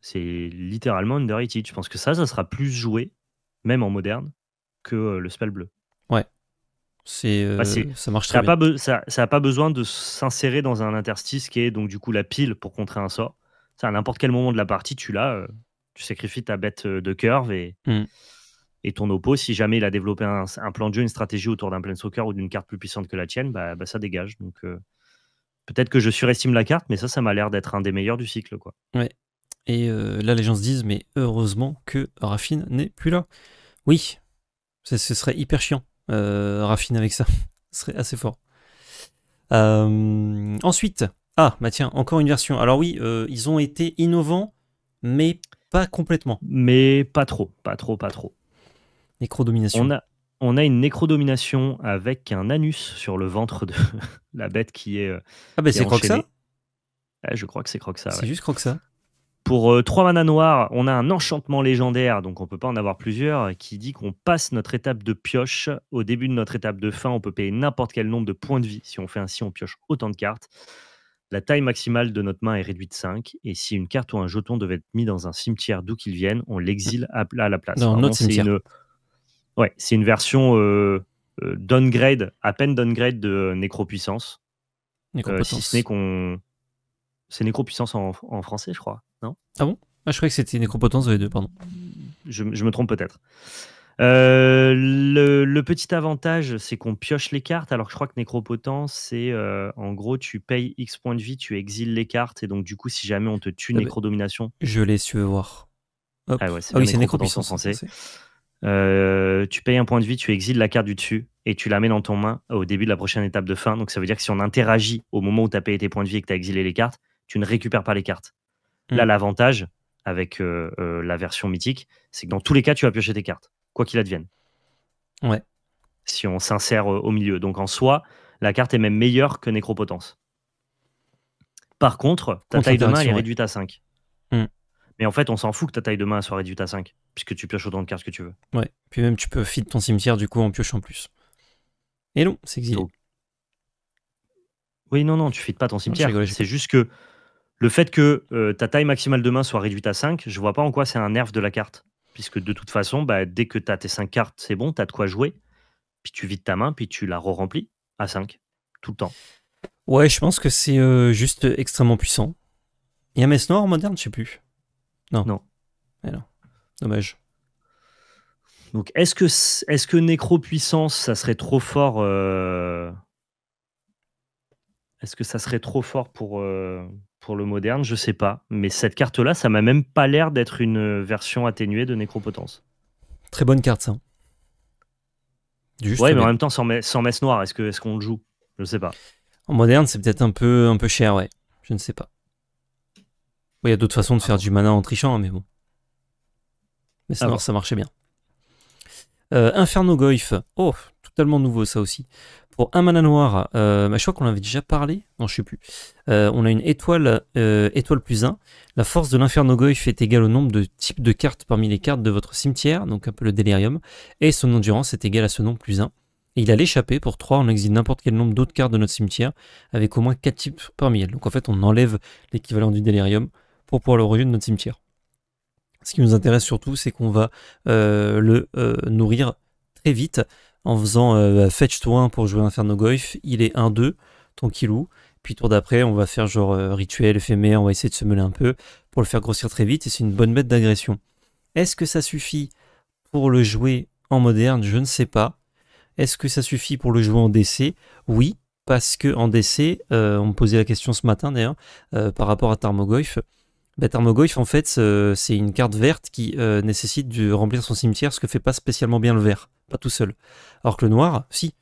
B: c'est littéralement underrated. Je pense que ça, ça sera plus joué, même en moderne, que euh, le spell bleu.
A: Ouais. C'est, euh, ça marche très bien.
B: Pas ça, ça a pas besoin de s'insérer dans un interstice qui est donc du coup la pile pour contrer un sort. Ça, à n'importe quel moment de la partie, tu l'as, euh, tu sacrifies ta bête de curve et, mm. et ton oppo, si jamais il a développé un, plan de jeu, une stratégie autour d'un soccer ou d'une carte plus puissante que la tienne, bah, bah, ça dégage. Donc Peut-être que je surestime la carte, mais ça, ça m'a l'air d'être un des meilleurs du cycle. Quoi.
A: Ouais. Et euh, là, les gens se disent, mais heureusement que Raffine n'est plus là. Oui, ce serait hyper chiant, euh, Raffine avec ça. ce serait assez fort. Euh, ensuite, ah, bah tiens, encore une version. Alors oui, ils ont été innovants, mais pas complètement. Mais pas trop, pas trop, pas trop. Nécrodomination. domination
B: on a une nécrodomination avec un anus sur le ventre de la bête qui est. Euh, ah, ben c'est ça ça eh, Je crois que c'est ça C'est ouais. juste ça Pour euh, trois 3 manas noirs, on a un enchantement légendaire, donc on peut pas en avoir plusieurs, qui dit qu'on passe notre étape de pioche. Au début de notre étape de fin, on peut payer n'importe quel nombre de points de vie. Si on fait ainsi, on pioche autant de cartes. La taille maximale de notre main est réduite de 5, et si une carte ou un jeton devait être mis dans un cimetière d'où qu'il vienne, on l'exile à la place. Non, notre cimetière. Ouais, c'est une version euh, euh, downgrade, à peine downgrade de euh, Nécropuissance. si qu'on. C'est Nécropuissance en, français, je crois,
A: non Ah bon ah, Je croyais que c'était Nécropotence V 2, pardon. Je, me trompe peut-être.
B: le, petit avantage, c'est qu'on pioche les cartes. Alors, je crois que Nécropotence, c'est en gros, tu payes X points de vie, tu exiles les cartes. Et donc, du coup, si jamais on te tue ah bah, Nécrodomination.
A: je l'ai su voir. Ah, ah, oui, c'est Nécropuissance en français. Euh, tu payes
B: un point de vie, tu exiles la carte du dessus et tu la mets dans ton main au début de la prochaine étape de fin. Donc ça veut dire que si on interagit au moment où tu as payé tes points de vie et que tu as exilé les cartes, tu ne récupères pas les cartes. Hmm. Là, l'avantage avec euh, euh, la version mythique, c'est que dans tous les cas, tu vas piocher tes cartes, quoi qu'il advienne. Ouais. Si on s'insère au milieu. Donc en soi, la carte est même meilleure que
A: Nécropotence.
B: Par contre, ta taille de main, est réduite à 5. Mais en fait, on s'en fout que ta taille de main soit réduite à 5, puisque tu pioches autant de cartes que tu veux.
A: Ouais, puis même tu peux feed ton cimetière du coup en piochant plus. Et non, c'est exilé.
B: Oui, non, non, tu feed pas ton cimetière. C'est juste que le fait que euh, ta taille maximale de main soit réduite à 5, je vois pas en quoi c'est un nerf de la carte. Puisque de toute façon, bah, dès que tu as tes 5 cartes, c'est bon, tu as de quoi jouer. Puis tu vides ta main, puis tu la re-remplis à 5, tout le temps.
A: Ouais, je pense que c'est euh, juste extrêmement puissant. Il y a Mess Noir moderne, je sais plus. Non. Eh non. Dommage.
B: Donc, est-ce que, est que ça serait trop fort euh, Est-ce que ça serait trop fort pour, euh, pour le moderne Je sais pas. Mais cette carte-là, ça m'a même pas l'air d'être une version atténuée de Nécropotence.
A: Très bonne carte, ça.
B: Juste mais en même temps, sans, messe noire, est-ce qu'on est le joue Je sais pas.
A: En moderne, c'est peut-être un peu, un peu cher, ouais. Je ne sais pas. Il y a d'autres façons de ah faire du mana en trichant, hein, mais bon. Mais ça, ah ça marchait bien. Euh, Inferno Goif. Oh, totalement nouveau ça aussi. Pour un mana noir, euh, bah, je crois qu'on avait déjà parlé. Non, je sais plus. Euh, on a une étoile, étoile plus 1. La force de l'Inferno Goif est égale au nombre de types de cartes parmi les cartes de votre cimetière, donc un peu le délirium. Et son endurance est égale à ce nombre plus 1. Et il a l'échappé Pour 3, on exile n'importe quel nombre d'autres cartes de notre cimetière avec au moins 4 types parmi elles. Donc en fait, on enlève l'équivalent du délirium pour pouvoir le de notre cimetière. Ce qui nous intéresse surtout, c'est qu'on va euh, le euh, nourrir très vite en faisant euh, bah, fetch-toi pour jouer Inferno golf Il est 1-2, tranquillou. Puis tour d'après, on va faire genre rituel éphémère, on va essayer de se mêler un peu pour le faire grossir très vite et c'est une bonne bête d'agression. Est-ce que ça suffit pour le jouer en moderne Je ne sais pas. Est-ce que ça suffit pour le jouer en DC Oui, parce que en DC, on me posait la question ce matin d'ailleurs, par rapport à Tarmogoyf, Batarmogo, en fait, c'est une carte verte qui euh, nécessite de remplir son cimetière, ce que fait pas spécialement bien le vert, pas tout seul. Alors que le noir, si.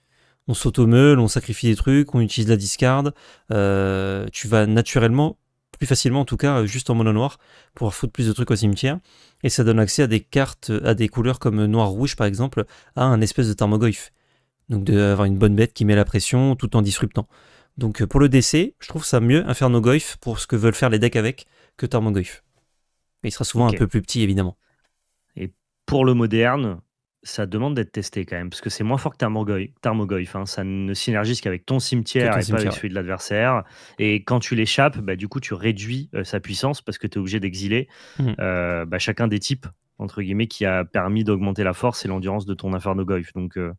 A: On s'automeule, on sacrifie des trucs, on utilise la discarde, euh, tu vas naturellement, plus facilement en tout cas, euh, juste en mono noir, pour foutre plus de trucs au cimetière. Et ça donne accès à des cartes, à des couleurs comme noir-rouge par exemple, à un espèce de Tarmogoyf. Donc d'avoir une bonne bête qui met la pression tout en disruptant. Donc pour le DC, je trouve ça mieux Inferno Goyf pour ce que veulent faire les decks avec que mais Il sera souvent un peu plus petit, évidemment. Et
B: pour le moderne, ça demande d'être testé quand même, parce que c'est moins fort que Tarmogoyf. Hein. Ça ne synergise qu'avec ton cimetière et pas avec celui de l'adversaire. Et quand tu l'échappes, bah, du coup, tu réduis euh, sa puissance parce que tu es obligé d'exiler mhm. euh, bah, chacun des types, entre guillemets, qui a permis d'augmenter la force et l'endurance de ton Infernogoyf. Donc, euh,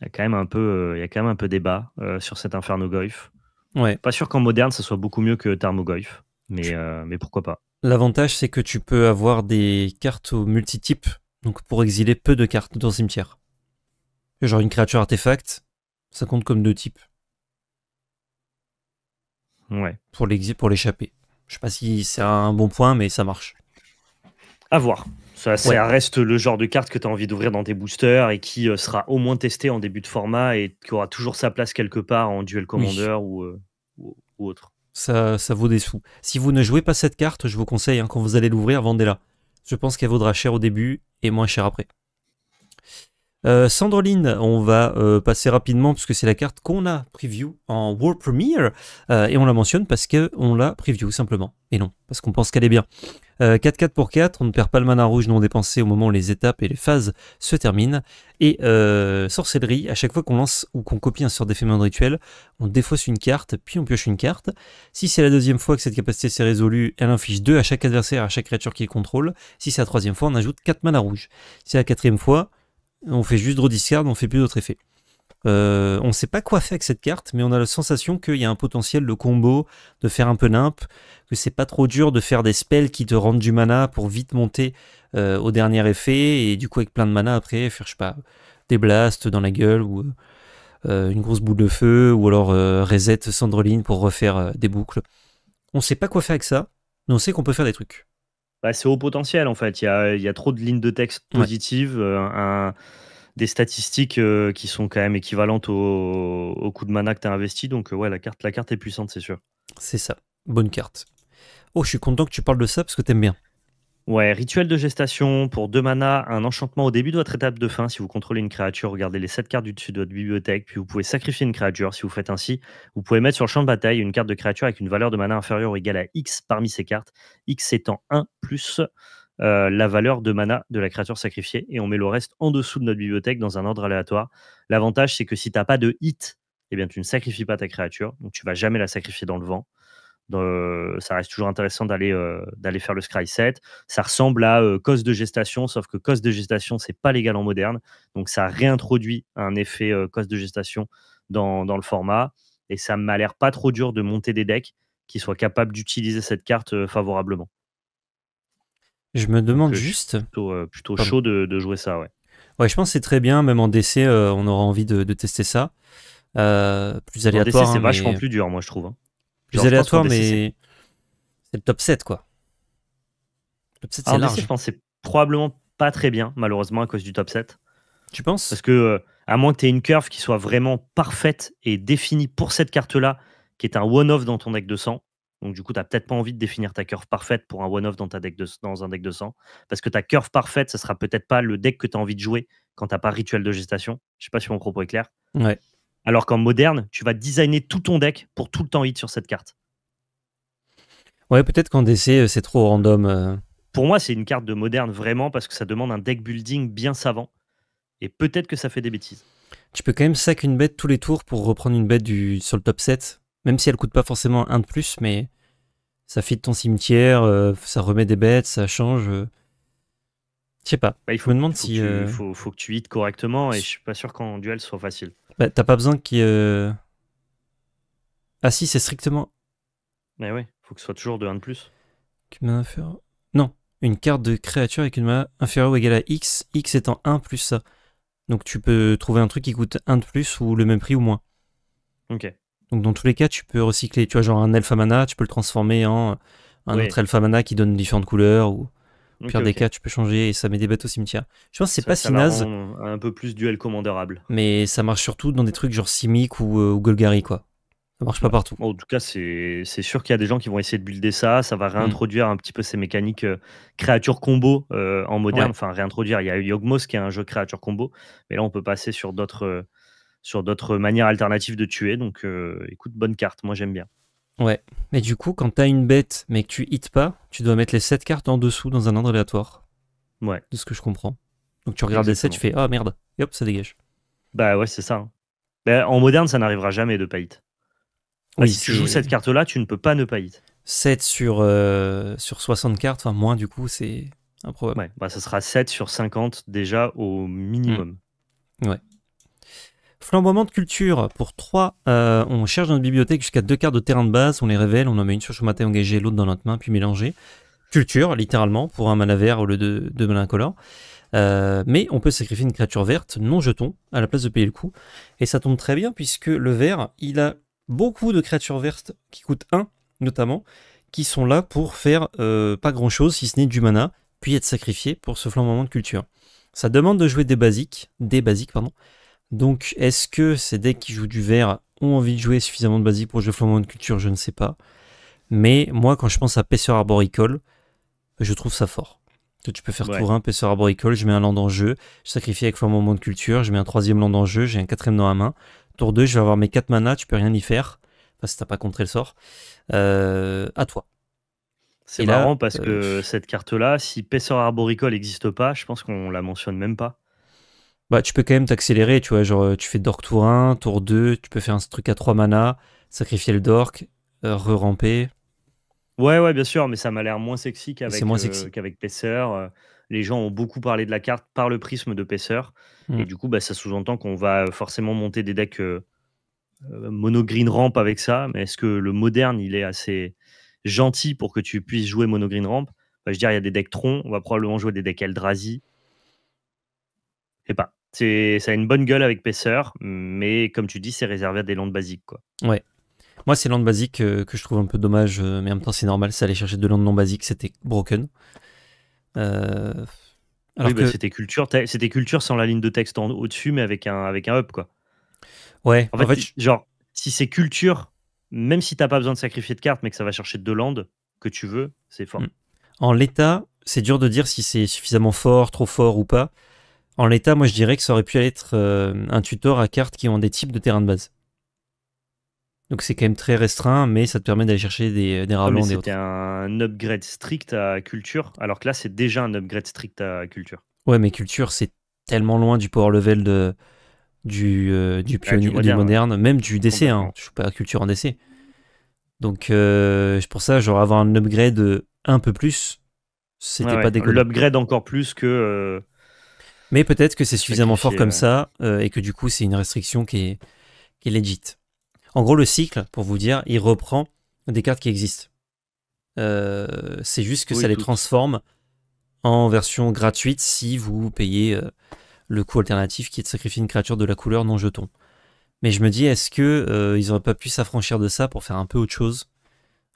B: il y, a quand même un peu, y a quand même un peu débat sur cet Infernogoyf. Pas sûr qu'en moderne, ça soit beaucoup mieux que Tarmogoyf, mais, euh, mais
A: pourquoi pas. L'avantage, c'est que tu peux avoir des cartes au multi-type, donc pour exiler peu de cartes dans le cimetière. Genre une créature artefact, ça compte comme deux types. Ouais. Pour l'échapper. Je sais pas si c'est un bon point, mais ça marche.
B: À voir. Ça, reste le genre de carte que tu as envie d'ouvrir dans tes boosters et qui euh, sera au moins testé en début de format et qui aura toujours sa place quelque part en duel commander ou, euh, autre.
A: Ça, vaut des sous. Si vous ne jouez pas cette carte, je vous conseille, hein, quand vous allez l'ouvrir, vendez-la. Je pense qu'elle vaudra cher au début et moins cher après. Euh, Sandroline, on va euh, passer rapidement puisque c'est la carte qu'on a preview en World Premiere euh, et on la mentionne parce qu'on la preview simplement et non parce qu'on pense qu'elle est bien. 4-4 pour 4, on ne perd pas le mana rouge non dépensé au moment où les étapes et les phases se terminent. Et sorcellerie, à chaque fois qu'on lance ou qu'on copie un sort d'effet de rituel, on défausse une carte puis on pioche une carte. Si c'est la deuxième fois que cette capacité s'est résolue, elle inflige 2 à chaque adversaire, à chaque créature qu'il contrôle. Si c'est la troisième fois, on ajoute 4 mana rouge. Si c'est la quatrième fois, on fait juste draw discard, on fait plus d'autres effets. Euh, on ne sait pas quoi faire avec cette carte, mais on a la sensation qu'il y a un potentiel de combo, de faire un peu nimp, que c'est pas trop dur de faire des spells qui te rendent du mana pour vite monter euh, au dernier effet, et du coup avec plein de mana après, faire pas, des blasts dans la gueule, ou euh, une grosse boule de feu, ou alors reset Sandroline pour refaire des boucles. On ne sait pas quoi faire avec ça, mais on sait qu'on peut faire des trucs.
B: Bah, c'est haut potentiel en fait. Il y a, trop de lignes de texte positives, euh, des statistiques euh, qui sont quand même équivalentes au, coup de mana que tu as investi. Donc, euh, ouais, la carte, la carte est puissante, c'est sûr. C'est ça. Bonne carte. Oh, je suis content que
A: tu parles de ça parce que t'aimes bien.
B: Ouais, rituel de gestation pour deux mana, un enchantement au début de votre étape de fin. Si vous contrôlez une créature, regardez les 7 cartes du dessus de votre bibliothèque, puis vous pouvez sacrifier une créature. Si vous faites ainsi, vous pouvez mettre sur le champ de bataille une carte de créature avec une valeur de mana inférieure ou égale à X parmi ces cartes, X étant 1 plus euh, la valeur de mana de la créature sacrifiée, et on met le reste en dessous de notre bibliothèque dans un ordre aléatoire. L'avantage, c'est que si tu n'as pas de hit, eh bien, tu ne sacrifies pas ta créature, donc tu vas jamais la sacrifier dans le vent ça reste toujours intéressant d'aller euh, faire le scry 7. Ça ressemble à euh, cause de gestation, sauf que cause de gestation, c'est pas légal en moderne. Donc ça réintroduit un effet euh, cause de gestation dans, le format. Et ça m'a l'air pas trop dur de monter des decks qui soient capables d'utiliser cette carte favorablement.
A: Je me demande juste.
B: Plutôt, plutôt chaud de, jouer ça, ouais.
A: Ouais, je pense que c'est très bien. Même en DC, on aura envie de, tester ça. plus aléatoire. En hein, DC, c'est vachement plus
B: dur, moi, je trouve. Hein. Plus aléatoire, mais
A: c'est le top 7, quoi. Le top 7, c'est large. je pense
B: c'est probablement pas très bien, malheureusement, à cause du top 7. Tu penses Parce que, euh, à moins que tu aies une curve qui soit vraiment parfaite et définie pour cette carte-là, qui est un one-off dans ton deck de sang. Donc, du coup, tu n'as peut-être pas envie de définir ta curve parfaite pour un one-off dans, ta deck de, dans un deck de sang. Parce que ta curve parfaite, ça sera peut-être pas le deck que tu as envie de jouer quand tu n'as pas rituel de gestation. Je sais pas si mon propos est clair. Ouais. Alors qu'en moderne, tu vas designer tout ton deck pour tout le temps hit sur cette carte.
A: Ouais, peut-être qu'en DC, euh, c'est trop random. Euh.
B: Pour moi, c'est une carte de moderne vraiment parce que ça demande un deck building bien savant. Et peut-être que ça fait des bêtises.
A: Tu peux quand même sac une bête tous les tours pour reprendre une bête du... sur le top 7, même si elle coûte pas forcément un de plus, mais ça fit ton cimetière, euh, ça remet des bêtes, ça change. Je sais pas. Bah, il faut, me si.
B: faut, que tu hits correctement et je suis pas sûr qu'en duel soit facile.
A: Bah, t'as pas besoin qu'il. Euh, ah si, c'est strictement.
B: Mais ouais, faut que ce soit toujours de 1 de plus.
A: mana Non, une carte de créature avec une mana inférieure ou égale à X, X étant 1 plus ça. Donc tu peux trouver un truc qui coûte 1 de plus ou le même prix ou moins. Ok. Donc dans tous les cas, tu peux recycler. Tu vois, genre un alpha mana, tu peux le transformer en un autre alpha mana qui donne différentes couleurs ou. Au pire des cas, tu peux changer et ça met des bêtes au cimetière. Je pense que c'est pas si naze.
B: Un peu plus duel commanderable.
A: Mais ça marche surtout dans des trucs genre Simic ou, euh, Golgari, quoi. Ça marche pas partout.
B: en tout cas, c'est sûr qu'il y a des gens qui vont essayer de builder ça. Ça va hmm. réintroduire un petit peu ces mécaniques euh, créatures combo euh, en moderne. Enfin, réintroduire. Il y a Yogmos qui est un jeu créature combo. Mais là, on peut passer sur d'autres sur d'autres manières alternatives de tuer. Donc, écoute, bonne carte. Moi, j'aime bien.
A: Ouais. Mais du coup, quand t'as une bête mais que tu hits pas, tu dois mettre les 7 cartes en dessous dans un ordre aléatoire. Ouais. De ce que je comprends. Donc tu regardes les 7, tu fais
B: Ah merde, et hop, ça dégage. Bah ouais, c'est ça. Mais hein. bah, en moderne, ça n'arrivera jamais de pas hit.
A: Bah, si tu joues cette
B: carte-là, tu ne peux pas ne pas hit.
A: 7 sur, euh, sur 60 cartes, enfin moins du coup, c'est improbable. Ouais,
B: bah, ça sera 7 sur 50 déjà au
A: minimum. Mmh. Ouais. Flamboiement de culture. Pour 3, euh, on cherche dans notre bibliothèque jusqu'à deux cartes de terrain de base, on les révèle, on en met une sur matin engagée, l'autre dans notre main, puis mélanger. Culture, littéralement, pour un mana vert au lieu de, de mana euh, mais on peut sacrifier une créature verte non jeton à la place de payer le coût. Et ça tombe très bien puisque le vert, il a beaucoup de créatures vertes qui coûtent 1 notamment, qui sont là pour faire euh, pas grand chose si ce n'est du mana, puis être sacrifié pour ce flamboiement de culture. Ça demande de jouer des basiques, des basiques, pardon, donc, est-ce que ces decks qui jouent du vert ont envie de jouer suffisamment de basique pour jouer flamand de culture Je ne sais pas. Mais moi, quand je pense à Pesseur Arboricole, je trouve ça fort. Tu peux faire tour 1, Pesseur Arboricole, je mets un land en jeu, je sacrifie avec Flamand de culture, je mets un troisième land en jeu, j'ai un quatrième dans la main. Tour 2, je vais avoir mes 4 manas, tu peux rien y faire. Enfin, si t'as pas contré le sort. Euh, à toi. C'est marrant parce que euh,
B: cette carte-là, si Pesseur Arboricole n'existe pas, je pense qu'on la mentionne même pas.
A: Bah, tu peux quand même t'accélérer, tu vois. Genre, euh, tu fais Dork tour 1, tour 2, tu peux faire un truc à 3 mana, sacrifier le Dork, euh, re-ramper.
B: Ouais, ouais, bien sûr, mais ça m'a l'air moins sexy qu'avec euh, qu'avec euh, Les gens ont beaucoup parlé de la carte par le prisme de Pesseur Et hmm. du coup, bah, ça sous-entend qu'on va forcément monter des decks mono green ramp avec ça. Mais est-ce que le moderne, il est assez gentil pour que tu puisses jouer mono green ramp bah, Je veux dire, il y a des decks Tron, on va probablement jouer des decks Eldrazi. Et pas. C'est, ça a une bonne gueule avec pesseur mais comme tu dis, c'est réservé à des landes basiques. Quoi.
A: Ouais. Moi, c'est landes basiques euh, que je trouve un peu dommage, euh, mais en même temps, c'est normal. Ça allait chercher deux landes non basiques, c'était broken. Euh, bah, c'était
B: culture, c'était culture sans la ligne de texte en, au-dessus, mais avec un, avec un up, quoi.
A: Ouais. En, fait, genre, si c'est
B: culture, même si t'as pas besoin de sacrifier de cartes, mais que ça va chercher deux landes que tu veux, c'est fort. Mm.
A: En l'état, c'est dur de dire si c'est suffisamment fort, trop fort ou pas. En l'état, moi je dirais que ça aurait pu être euh, un tutor à cartes qui ont des types de terrain de base. Donc c'est quand même très restreint, mais ça te permet d'aller chercher des, des ah, autres. C'était
B: un upgrade strict à culture, alors que là c'est déjà un upgrade strict à culture.
A: Ouais, mais culture c'est tellement loin du power level de, du, euh, pionnier, moderne, même du DC. Hein. Je suis pas à culture en DC. Donc euh, pour ça, j'aurais avoir un upgrade un peu plus. C'était pas pas ouais. L'upgrade
B: encore plus que
A: mais peut-être que c'est suffisamment fort comme ça euh, et que du coup, c'est une restriction qui est, qui legit. En gros, le cycle, pour vous dire, il reprend des cartes qui existent. Euh, c'est juste que ça les transforme en version gratuite si vous payez euh, le coût alternatif qui est de sacrifier une créature de la couleur non jeton. Mais je me dis, est-ce que ils n'auraient pas pu s'affranchir de ça pour faire un peu autre chose,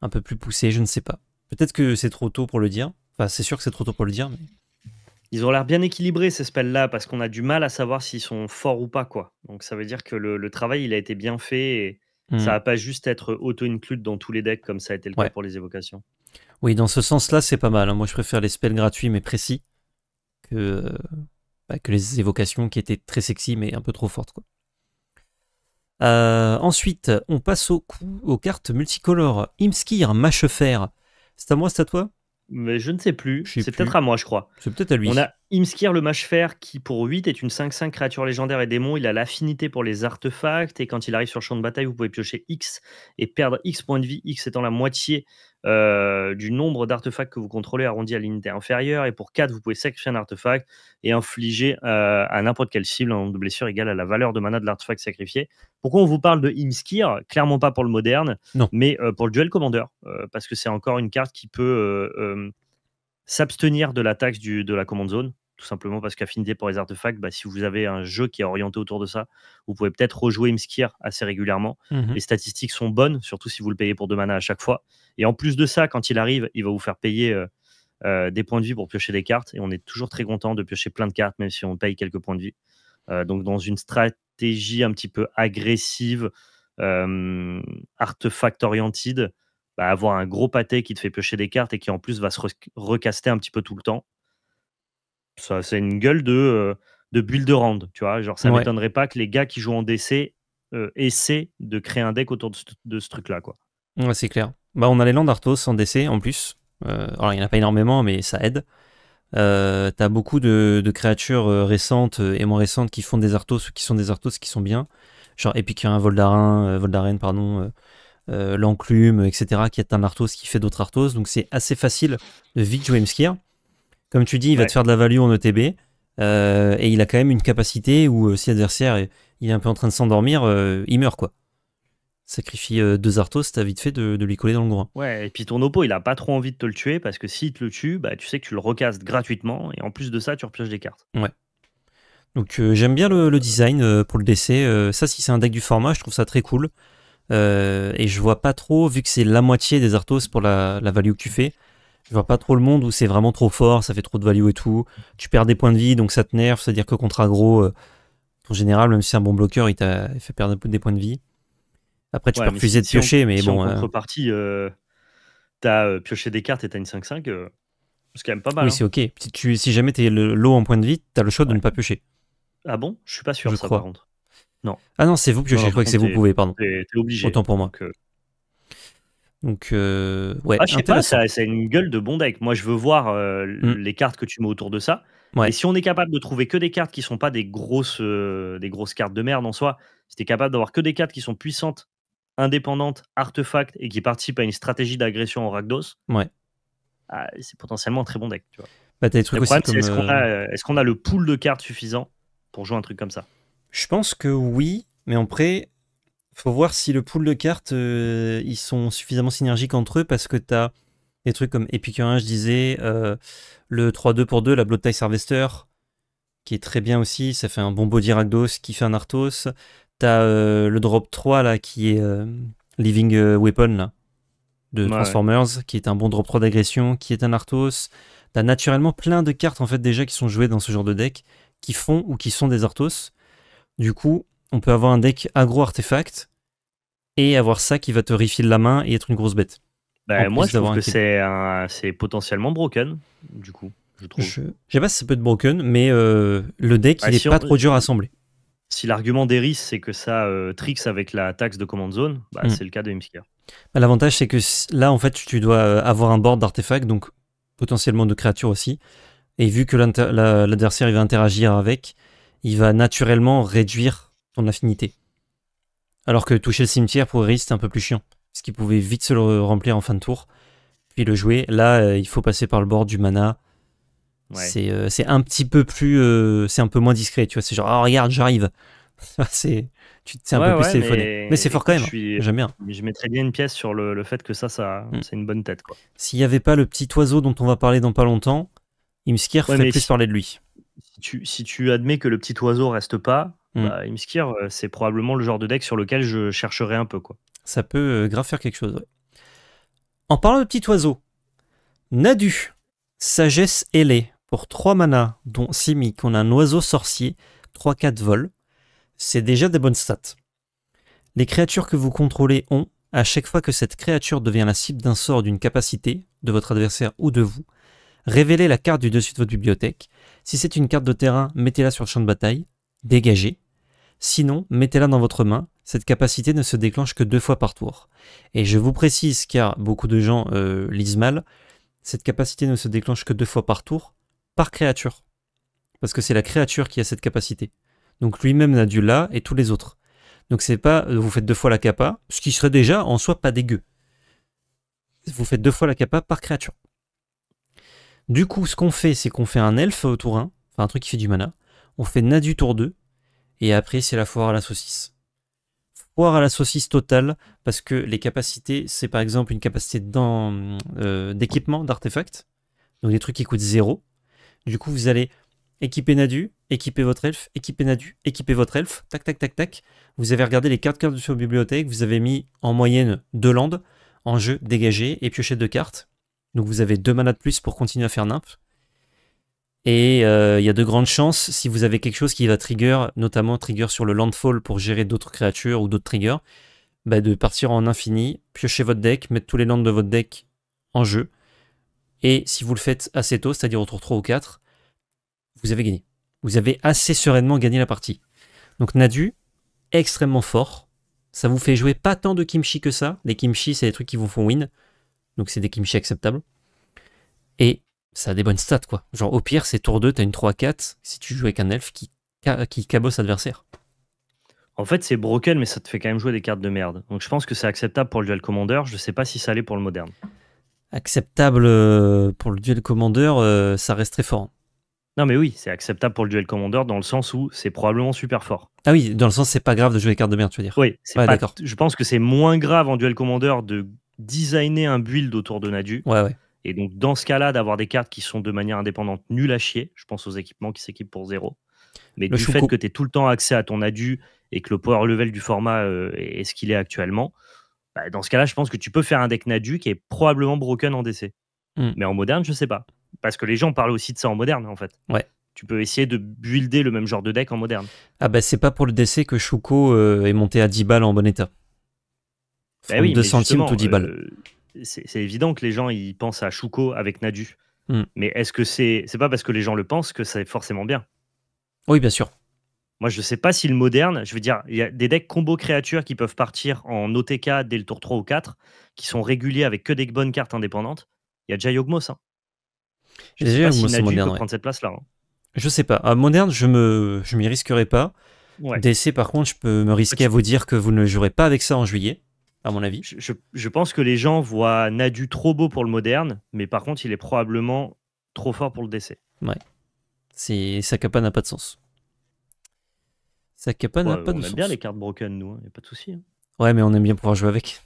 A: un peu plus poussé, je ne sais pas. Peut-être que c'est trop tôt pour le dire. Enfin, c'est sûr que c'est trop tôt pour le dire, mais
B: ils ont l'air bien équilibrés ces spells-là parce qu'on a du mal à savoir s'ils sont forts ou pas. quoi. Donc ça veut dire que le, travail il a été bien fait et ça mmh. va pas juste être euh, auto-include dans tous les decks comme ça a été le cas pour les évocations.
A: Oui, dans ce sens-là, c'est pas mal. Hein. Moi, je préfère les spells gratuits mais précis que, bah, que les évocations qui étaient très sexy mais un peu trop fortes. Quoi. Euh, ensuite, on passe aux cartes multicolores. Imskir, Machefer, C'est à moi, c'est à toi
B: mais je ne sais plus. C'est peut-être à moi, je crois.
A: C'est peut-être à lui. On a Imskir, le mage fer, qui pour 8
B: est une 5-5 créature légendaire et démon. Il a l'affinité pour les artefacts. Et quand il arrive sur le champ de bataille, vous pouvez piocher X et perdre X points de vie. X étant la moitié euh, du nombre d'artefacts que vous contrôlez arrondi à l'unité inférieure. Et pour 4, vous pouvez sacrifier un artefact et infliger euh, à n'importe quelle cible un nombre de blessures égal à la valeur de mana de l'artefact sacrifié. Pourquoi on vous parle de Imskir Clairement pas pour le moderne, mais euh, pour le duel commander, parce que c'est encore une carte qui peut s'abstenir de la taxe du, de la commande zone tout simplement parce qu'affinité pour les artefacts, bah, si vous avez un jeu qui est orienté autour de ça, vous pouvez peut-être rejouer Imskir assez régulièrement. Mmh les statistiques sont bonnes, surtout si vous le payez pour deux manas à chaque fois. Et en plus de ça, quand il arrive, il va vous faire payer euh, euh, des points de vie pour piocher des cartes. Et on est toujours très content de piocher plein de cartes, même si on paye quelques points de vie. Euh, donc dans une stratégie un petit peu agressive, artefact oriented, bah, avoir un gros pâté qui te fait piocher des cartes et qui en plus va se recaster un petit peu tout le temps ça, c'est une gueule de, euh, de build tu vois. Genre, ça m'étonnerait pas que les gars qui jouent en DC euh, essaient de créer un deck autour de ce, truc-là, quoi.
A: Ouais, c'est clair. Bah, on a les Land Arthos en DC en plus. Euh, alors, il n'y en a pas énormément, mais ça aide. T'as beaucoup de, créatures récentes et moins récentes qui font des Arthos ou qui sont des Arthos qui sont bien. Genre un Voldarin, Voldaren, pardon. l'enclume, etc., qui est un Arthos qui fait d'autres Arthos. Donc c'est assez facile de vite jouer comme tu dis, il va te faire de la value en ETB. Euh, et il a quand même une capacité où euh, si l'adversaire est, il est un peu en train de s'endormir, euh, il meurt quoi. Sacrifie deux Arthos, t'as vite fait de, lui coller dans le groin. Hein.
B: Ouais, et puis ton oppo, il a pas trop envie de te le tuer parce que s'il te le tue, bah, tu sais que tu le recastes gratuitement et en plus de ça, tu repioches des cartes.
A: Ouais. Donc j'aime bien le, design pour le décès. ça, si c'est un deck du format, je trouve ça très cool. et je vois pas trop, vu que c'est la moitié des Arthos pour la, la value que tu fais, je vois pas trop le monde où c'est vraiment trop fort, ça fait trop de value et tout. Tu perds des points de vie, donc ça te nerve. C'est-à-dire que contre aggro, euh, en général, même si c'est un bon bloqueur, il t'a fait perdre des points de vie. Après, tu peux refuser de piocher, mais bon. En euh,
B: contrepartie, euh, t'as pioché des cartes et t'as une 5-5. C'est quand même pas mal. Oui, hein. c'est
A: ok. Si, tu, si jamais t'es low en points de vie, t'as le choix de ne pas piocher.
B: Ah bon Je suis pas sûr, je ça, crois.
A: Non. Ah non, c'est vous piocher, je crois que c'est vous pouvez, pardon. T'es obligé. Autant pour moi. que donc, euh, ouais. Ah, je sais pas, ça,
B: une gueule de bon deck. Moi, je veux voir euh, mm. les cartes que tu mets autour de ça. Et si on est capable de trouver que des cartes qui sont pas des grosses, euh, des grosses cartes de merde en soi, si tu es capable d'avoir que des cartes qui sont puissantes, indépendantes, artefacts et qui participent à une stratégie d'agression en ragdos ouais. Ah, c'est potentiellement un très bon deck. Tu vois. Bah, est-ce qu'on euh, a, a le pool de cartes suffisant pour jouer un truc comme ça
A: Je pense que oui, mais après, faut voir si le pool de cartes, euh, ils sont suffisamment synergiques entre eux parce que tu as des trucs comme Epicurien, je disais, euh, le 3-2 pour 2, la Blood Servester, qui est très bien aussi, ça fait un bon body Ragdos qui fait un Arthos. Tu as euh, le drop 3 là, qui est Living Weapon là, de Transformers, qui est un bon drop 3 d'agression, qui est un Arthos. Tu as naturellement plein de cartes en fait déjà qui sont jouées dans ce genre de deck, qui font ou qui sont des Arthos. Du coup, on peut avoir un deck agro-artefact et avoir ça qui va te refill la main et être une grosse bête. Bah, moi, je trouve que
B: c'est potentiellement broken, du
A: coup. Je trouve. Je... sais pas si ça peut être broken, mais euh, le deck, bah, il pas trop dur à assembler.
B: Si l'argument d'Eris, c'est que ça euh, tricks avec la taxe de command zone, bah, hmm. c'est le cas de MCK.
A: L'avantage, c'est que là, en fait, tu dois euh, avoir un board d'artefacts, donc potentiellement de créatures aussi. Et vu que l'adversaire va interagir avec, il va naturellement réduire ton affinité. Alors que toucher le cimetière pour Eris, c'est un peu plus chiant, parce qu'il pouvait vite se le remplir en fin de tour, puis le jouer. Là, euh, il faut passer par le bord du mana. Euh, c'est, un petit peu plus. Euh, c'est un peu moins discret, tu vois. C'est genre, oh, regarde, j'arrive. c'est, tu, c'est un peu plus téléphoné. Mais, c'est fort quand même. Suis... J'aime bien.
B: Je mettrais bien une pièce sur le, fait que ça, ça mm. c'est une bonne tête. Quoi.
A: S'il n'y avait pas le petit oiseau dont on va parler dans pas longtemps, Imskir ferait plus parler de
B: lui. Si tu, si admets que le petit oiseau reste pas, Miskir, mmh. bah, euh, c'est probablement le genre de deck sur lequel je chercherai un peu. quoi.
A: Ça peut euh, grave faire quelque chose. En parlant de petit oiseau, Nadu, sagesse ailée, pour 3 mana dont 6 on a un oiseau sorcier, 3-4 vols. C'est déjà des bonnes stats. Les créatures que vous contrôlez ont, à chaque fois que cette créature devient la cible d'un sort d'une capacité, de votre adversaire ou de vous, révélez la carte du dessus de votre bibliothèque. Si c'est une carte de terrain, mettez-la sur le champ de bataille, dégagez. Sinon, mettez-la dans votre main. Cette capacité ne se déclenche que deux fois par tour. Et je vous précise, car beaucoup de gens euh, lisent mal, cette capacité ne se déclenche que deux fois par tour, par créature. Parce que c'est la créature qui a cette capacité. Donc lui-même n'a du là et tous les autres. Donc c'est pas euh, vous faites deux fois la capa, ce qui serait déjà en soi pas dégueu. Vous faites deux fois la capa par créature. Du coup, ce qu'on fait, c'est qu'on fait un elfe au tour 1, enfin un truc qui fait du mana. On fait Nadu tour 2, et après c'est la foire à la saucisse. Foire à la saucisse totale, parce que les capacités, c'est par exemple une capacité euh, d'équipement, d'artefacts, donc des trucs qui coûtent zéro. Du coup, vous allez équiper Nadu, équiper votre elfe, équiper Nadu, équiper votre elfe, tac, tac, tac, tac. Vous avez regardé les cartes cartes de votre bibliothèque, vous avez mis en moyenne deux landes en jeu dégagé et piocher de cartes. Donc vous avez deux manas de plus pour continuer à faire nymphe. Et euh, il y a de grandes chances, si vous avez quelque chose qui va trigger, notamment trigger sur le landfall pour gérer d'autres créatures ou d'autres triggers, bah, de partir en infini, piocher votre deck, mettre tous les lands de votre deck en jeu. Et si vous le faites assez tôt, c'est-à-dire autour 3 ou 4, vous avez gagné. Vous avez assez sereinement gagné la partie. Donc Nadu, extrêmement fort. Ça vous fait jouer pas tant de kimchi que ça. Les kimchi, c'est des trucs qui vous font win. Donc c'est des kimchi acceptables. Et ça a des bonnes stats, quoi. Genre, au pire, c'est tour 2, t'as une 3-4 si tu joues avec un elfe qui, qui cabosse adversaire.
B: En fait, c'est broken, mais ça te fait quand même jouer des cartes de merde. Donc, je pense que c'est acceptable pour le duel commander. Je sais pas si ça allait pour le moderne.
A: Acceptable euh, pour le duel commander, euh, ça reste très fort. Hein.
B: Non, mais oui, c'est acceptable pour le duel commander dans le sens où c'est probablement super fort.
A: Ah oui, dans le sens c'est pas grave de jouer des cartes de merde, tu veux dire. Oui, c'est d'accord.
B: Je pense que c'est moins grave en duel commander de designer un build autour de Nadu. Ouais, ouais et donc, dans ce cas-là, d'avoir des cartes qui sont de manière indépendante nul à chier, je pense aux équipements qui s'équipent pour zéro. Mais du fait que tu aies tout le temps accès à ton adu et que le power level du format euh, est ce qu'il est actuellement, bah, dans ce cas-là, je pense que tu peux faire un deck Nadu qui est probablement broken en DC. Hmm. Mais en moderne, je ne sais pas. Parce que les gens parlent aussi de ça en moderne, en fait. Ouais. Tu peux essayer de builder le même genre de deck en moderne.
A: Ah bah c'est pas pour le DC que Shuko euh, est monté à 10 balles en bon état.
B: Bah oui, 2 centimes tout 10 balles. Euh, c'est évident que les gens ils pensent à Chouko avec Nadu. Hmm. Mais est-ce que c'est c'est pas parce que les gens le pensent que c'est forcément bien Oui, bien sûr. Moi, je ne sais pas si le moderne, je veux dire, il y a des decks combo créatures qui peuvent partir en OTK dès le tour 3 ou 4, qui sont réguliers avec que des bonnes cartes indépendantes. Il y a déjà Yogmos. Hein. Je sais pas si cette place-là. Hein.
A: Je sais pas. À moderne, je me, je m'y risquerai pas. DC, par contre, je peux me risquer à vous dire que vous ne jouerez pas avec ça en juillet à mon avis.
B: Je, pense que les gens voient Nadu trop beau pour le moderne, mais par contre, il est probablement trop fort pour le décès.
A: Ouais. C'est Sakapa n'a pas de sens. Sakapa n'a pas de sens. On aime bien les
B: cartes broken, nous, il hein, a pas de souci. Hein.
A: Ouais, mais on aime bien pouvoir jouer avec.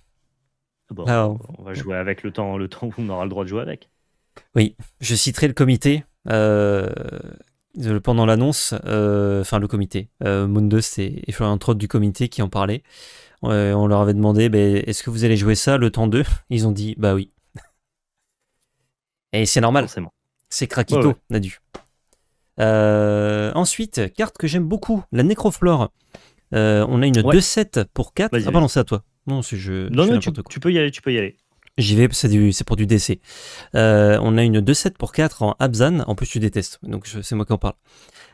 A: Ah ah,
B: on... va jouer avec le temps, le temps où on aura le droit de jouer avec.
A: Oui, je citerai le comité euh, pendant l'annonce, euh, enfin le comité, euh, Mundus et, et entre du comité qui en parlait. Euh, on leur avait demandé ben, est-ce que vous allez jouer ça le temps 2 Ils ont dit bah oui. Et c'est normal. C'est Krakito, oh Nadu. Euh, ensuite, carte que j'aime beaucoup, la Nécroflore. Euh, on a une 2-7 pour 4. Ah, pardon, c'est à toi. Non, c'est je, tu, peux y aller, tu peux y aller. J'y vais, c'est pour du DC. on a une 2-7 pour 4 en Abzan. En plus, tu détestes, donc c'est moi qui en parle.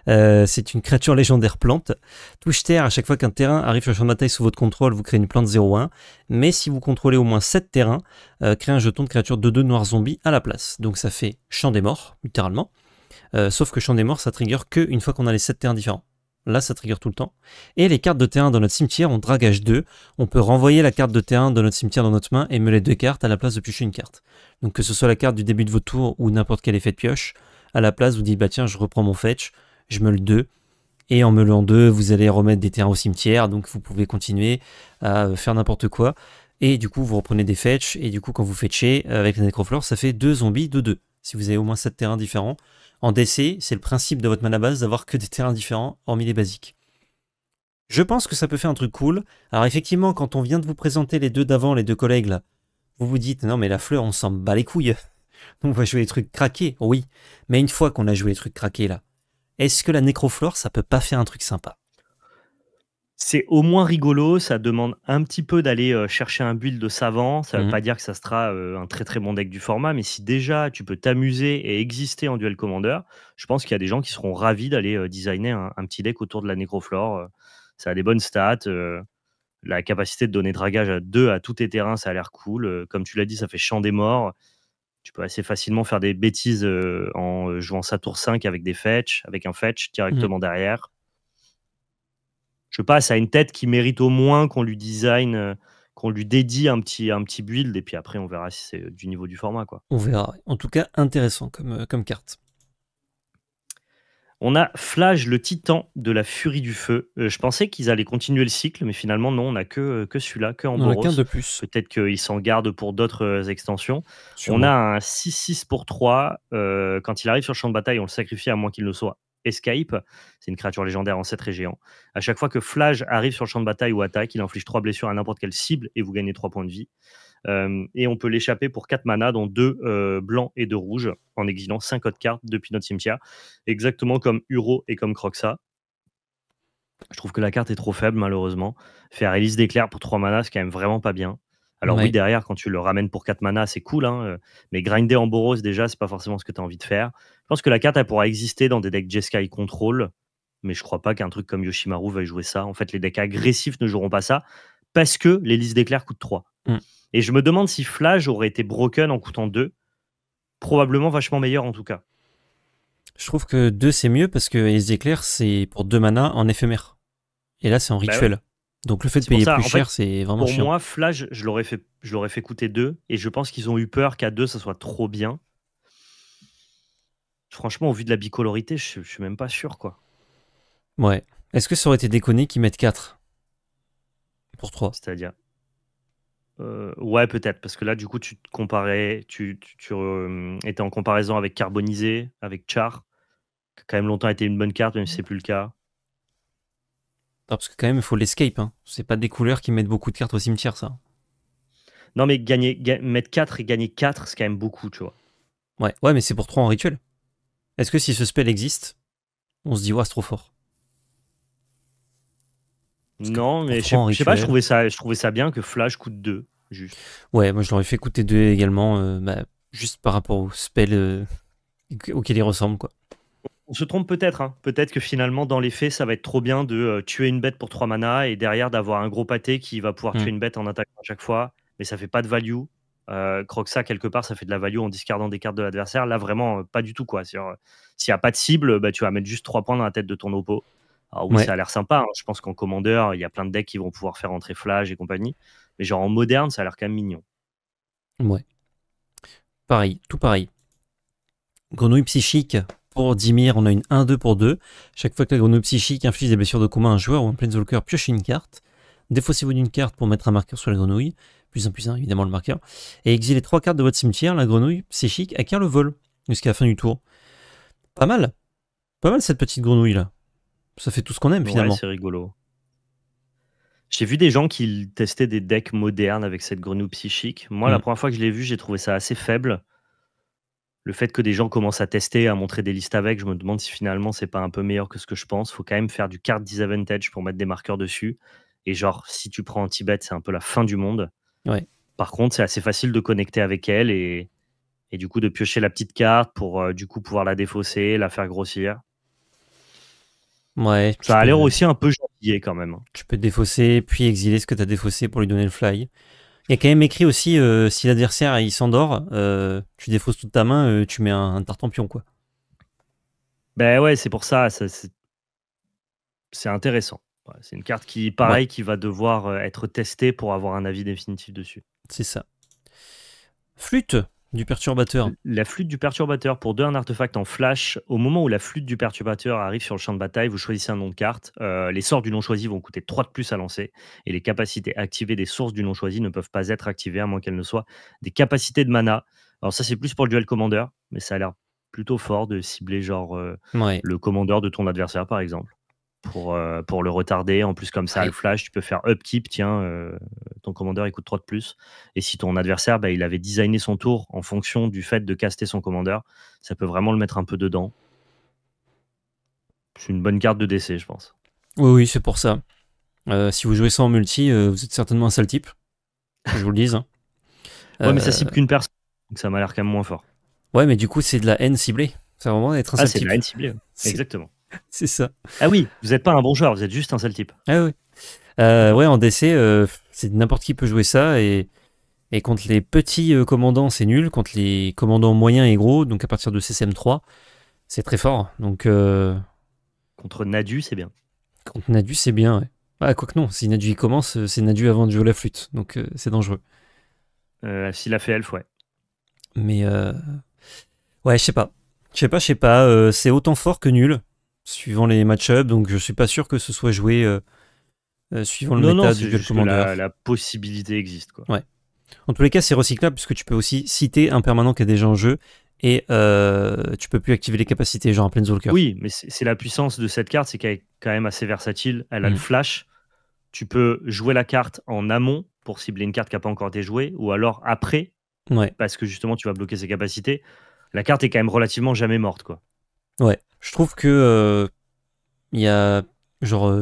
A: Euh, c'est une créature légendaire plante. Touche terre, à chaque fois qu'un terrain arrive sur le champ de bataille sous votre contrôle, vous créez une plante 0-1. Mais si vous contrôlez au moins 7 terrains, euh, créez un jeton de créature 2-2 noir zombie à la place. Donc ça fait champ des morts, littéralement. Euh, sauf que champ des morts, ça trigger que une fois qu'on a les 7 terrains différents. Là, ça trigger tout le temps. Et les cartes de terrain dans notre cimetière, on dragage 2. On peut renvoyer la carte de terrain de notre cimetière dans notre main et meuler deux cartes à la place de piocher une carte. Donc que ce soit la carte du début de votre tour ou n'importe quel effet de pioche, à la place vous dites bah tiens je reprends mon fetch, je meule deux Et en meulant deux, vous allez remettre des terrains au cimetière, donc vous pouvez continuer à faire n'importe quoi. Et du coup, vous reprenez des fetch, et du coup, quand vous fetchez euh, avec la Necroflore, ça fait deux zombies de 2. Si vous avez au moins 7 terrains différents. En DC, c'est le principe de votre mana base d'avoir que des terrains différents, hormis les basiques. Je pense que ça peut faire un truc cool. Alors effectivement, quand on vient de vous présenter les deux d'avant, les deux collègues là, vous vous dites, non mais la fleur, on s'en bat les couilles. On va jouer les trucs craqués, oui. Mais une fois qu'on a joué les trucs craqués là, est-ce que la nécroflore, ça peut pas faire un truc sympa c'est au moins rigolo, ça demande un petit peu d'aller euh, chercher
B: un build de savant, ça ne veut mhm. pas dire que ça sera euh, un très très bon deck du format, mais si déjà tu peux t'amuser et exister en duel commander, je pense qu'il y a des gens qui seront ravis d'aller euh, designer un, petit deck autour de la nécroflore. ça a des bonnes stats, la capacité de donner dragage à deux à tous tes terrains, ça a l'air cool. comme tu l'as dit, ça fait champ des morts, tu peux assez facilement faire des bêtises euh, en euh, jouant sa tour 5 avec des fetch, avec un fetch mmh. directement derrière. Je passe à une tête qui mérite au moins qu'on lui design, euh, qu'on lui dédie un petit, un petit build, et puis après on verra si c'est du niveau du format. Quoi.
A: On verra. En tout cas, intéressant comme, comme carte.
B: On a Flage, le titan de la furie du feu. Euh, je pensais qu'ils allaient continuer le cycle, mais finalement, non, on n'a que, euh, que celui-là, que Amboros. On a de plus. Peut-être qu'ils s'en gardent pour d'autres euh, extensions. On a un 6-6 pour 3. quand il arrive sur le champ de bataille, on le sacrifie à moins qu'il ne soit Escape, c'est une créature légendaire ancêtre et géant. À chaque fois que Flage arrive sur le champ de bataille ou attaque, il inflige 3 blessures à n'importe quelle cible et vous gagnez 3 points de vie. Euh, et on peut l'échapper pour 4 manas, dans 2 euh, blancs et 2 rouges, en exilant 5 autres cartes depuis notre cimetière, exactement comme Uro et comme Croxa. Je trouve que la carte est trop faible, malheureusement. Faire Hélice d'éclair pour 3 manas, c'est quand même vraiment pas bien. Alors oui, derrière, quand tu le ramènes pour 4 mana, c'est cool, hein, euh, mais grinder en Boros, déjà, c'est pas forcément ce que tu as envie de faire. Je pense que la carte, elle pourra exister dans des decks Jeskai Control, mais je crois pas qu'un truc comme Yoshimaru va jouer ça. En fait, les decks agressifs ne joueront pas ça, parce que l'hélice d'éclair coûte 3. Et je me demande si Flash aurait été broken en coûtant 2. Probablement vachement meilleur en tout cas.
A: Je trouve que 2 c'est mieux parce que les éclairs c'est pour 2 manas en éphémère. Et là c'est en bah rituel. Donc le fait de payer plus cher, c'est vraiment pour chiant. Pour
B: moi, Flash, je l'aurais fait, fait coûter 2 et je pense qu'ils ont eu peur qu'à 2 ça soit trop bien. Franchement, au vu de la bicolorité, je, suis même pas sûr quoi.
A: Ouais. Est-ce que ça aurait été déconné qu'ils mettent 4
B: pour 3 C'est-à-dire euh, ouais, peut-être, parce que là, du coup, tu te comparais, tu, euh, étais en comparaison avec Carbonisé, avec Char, qui a quand même longtemps été une bonne carte, même si mm. c'est plus le cas.
A: parce que quand même, il faut l'escape. Hein. C'est pas des couleurs qui mettent beaucoup de cartes au cimetière, ça.
B: Non, mais gagner, mettre 4 et gagner 4, c'est quand même beaucoup, tu vois.
A: Ouais, ouais mais c'est pour 3 en rituel. Est-ce que si ce spell existe, on se dit, ouais, c'est trop fort
B: Non, mais je sais, pas, je ça, je trouvais ça bien que Flash coûte 2.
A: Ouais, moi je l'aurais fait coûter deux également, euh, bah, juste par rapport au spell euh, auquel ils ressemble. Quoi.
B: On se trompe peut-être, hein. peut-être que finalement dans les faits ça va être trop bien de euh, tuer une bête pour 3 mana et derrière d'avoir un gros pâté qui va pouvoir tuer mm. une bête en attaquant à chaque fois, mais ça fait pas de value. ça quelque part ça fait de la value en discardant des cartes de l'adversaire, là vraiment pas du tout quoi. S'il n'y a pas de cible, bah, tu vas mettre juste 3 points dans la tête de ton oppo. Alors ah ouais. ça a l'air sympa. Hein. Je pense qu'en commandeur, il y a plein de decks qui vont pouvoir faire entrer flash et compagnie genre en moderne, ça a l'air quand même mignon.
A: Ouais. Pareil, tout pareil. Grenouille psychique, pour Dimir, on a une 1-2 pour 2. Chaque fois que la grenouille psychique inflige des blessures de combat un joueur ou un planeswalker, pioche une carte. Défaussez-vous d'une carte pour mettre un marqueur sur la grenouille. Plus un, plus un, évidemment, le marqueur. Et exilé trois cartes de votre cimetière. La grenouille psychique acquiert le vol jusqu'à la fin du tour. Pas mal. Pas mal cette petite grenouille là. Ça fait tout ce qu'on aime finalement. c'est
B: rigolo. J'ai vu des gens qui testaient des decks modernes avec cette grenouille psychique. Moi, la mm. première fois que je l'ai vu, j'ai trouvé ça assez faible. Le fait que des gens commencent à tester, à montrer des listes avec, je me demande si finalement c'est pas un peu meilleur que ce que je pense. Faut quand même faire du card disadvantage pour mettre des marqueurs dessus. Et genre, si tu prends Tibet, c'est un peu la fin du monde. Ouais. Par contre, c'est assez facile de connecter avec elle et, et du coup de piocher la petite carte pour euh, du coup pouvoir la défausser, la faire grossir.
A: Ouais. Ça a l'air aussi un peu quand même. Hein. Tu peux défausser, puis exiler ce que tu as défaussé pour lui donner le fly. Il y a quand même écrit aussi euh, si l'adversaire il s'endort, euh, tu défausses toute ta main, euh, tu mets un, tartempion tartampion quoi.
B: Ben ouais, c'est pour ça, c'est intéressant. c'est une carte qui, pareil, qui va devoir être testée pour avoir un avis définitif dessus.
A: C'est ça. Flûte, du perturbateur. La flûte du perturbateur.
B: Pour deux, artefacts artefact en flash. Au moment où la flûte du perturbateur arrive sur le champ de bataille, vous choisissez un nom de carte. Euh, les sorts du nom choisi vont coûter 3 de plus à lancer. Et les capacités activées des sources du nom choisi ne peuvent pas être activées à moins qu'elles ne soient des capacités de mana. Alors, ça, c'est plus pour le duel commandeur, mais ça a l'air plutôt fort de cibler genre euh, le commandeur de ton adversaire, par exemple pour, euh, pour le retarder. En plus, comme ça, le flash, tu peux faire upkeep, tiens, euh, ton commandeur il coûte 3 de plus. Et si ton adversaire, bah, il avait designé son tour en fonction du fait de caster son commandeur, ça peut vraiment le mettre un peu dedans. C'est une bonne carte de décès, je pense.
A: Oui, oui, c'est pour ça. Euh, si vous jouez ça en multi, vous êtes certainement un sale type. Je vous le dis Hein. mais ça cible qu'une
B: personne, donc ça m'a l'air quand même moins fort.
A: Ouais, mais du coup, c'est de la haine ciblée. C'est vraiment être un ah, sale type. C'est la haine ciblée, exactement. c'est ça. Ah oui, vous n'êtes pas un bon joueur, vous êtes juste un seul type. Ah oui. Euh, ouais, en DC, euh, c'est n'importe qui peut jouer ça. Et, contre les petits euh, commandants, c'est nul. Contre les commandants moyens et gros, donc à partir de CCM3, c'est très fort. Donc, Contre Nadu, c'est bien. Contre Nadu, c'est bien, ouais. Ah, que non, si Nadu commence, c'est Nadu avant de jouer la flûte. Donc c'est dangereux.
B: S'il a fait Elf, ouais.
A: Mais. Ouais, je sais pas. Je sais pas, je sais pas. c'est autant fort que nul suivant les match-ups. Donc je suis pas sûr que ce soit joué euh, euh, suivant le métal du Commander.
B: La, possibilité existe. Quoi.
A: En tous les cas, c'est recyclable puisque tu peux aussi citer un permanent qui est déjà en jeu et euh, tu peux plus activer les capacités, genre pleine zolker Oui,
B: mais c'est la puissance de cette carte, c'est qu'elle est quand même assez versatile. Elle a le mm. flash. Tu peux jouer la carte en amont pour cibler une carte qui n'a pas encore été jouée ou alors après parce que justement tu vas bloquer ses capacités. La carte est quand même
A: relativement jamais morte. quoi. Ouais. Je trouve que il euh, y a genre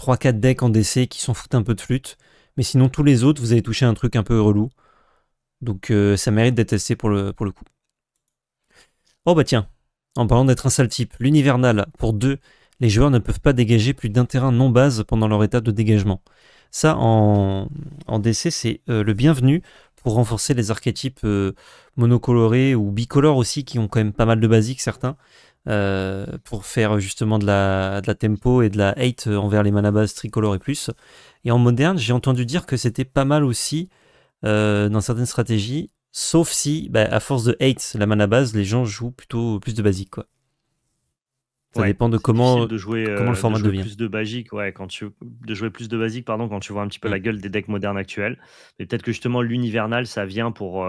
A: 3-4 euh, decks en DC qui sont foutent un peu de flûte. Mais sinon, tous les autres, vous avez touché un truc un peu relou. Donc euh, ça mérite d'être testé pour le, pour le coup. Oh bah tiens, en parlant d'être un sale type, l'univernal, pour deux, les joueurs ne peuvent pas dégager plus d'un terrain non base pendant leur état de dégagement. Ça, en, DC, c'est le bienvenu pour renforcer les archétypes monocolorés ou bicolores aussi, qui ont quand même pas mal de basiques, certains. Euh, pour faire justement de la, la, tempo et de la hate envers les manabases tricolores et plus. Et en moderne, j'ai entendu dire que c'était pas mal aussi euh, dans certaines stratégies, sauf si, bah, à force de hate, la mana les gens jouent plutôt plus de basique. Quoi. Ça dépend de comment, comment le euh, format de devient. Plus
B: de basique, ouais, quand tu, de jouer plus de basique, pardon, quand tu vois un petit peu mm. la gueule des decks modernes actuels. Mais peut-être que justement l'univernal, ça vient pour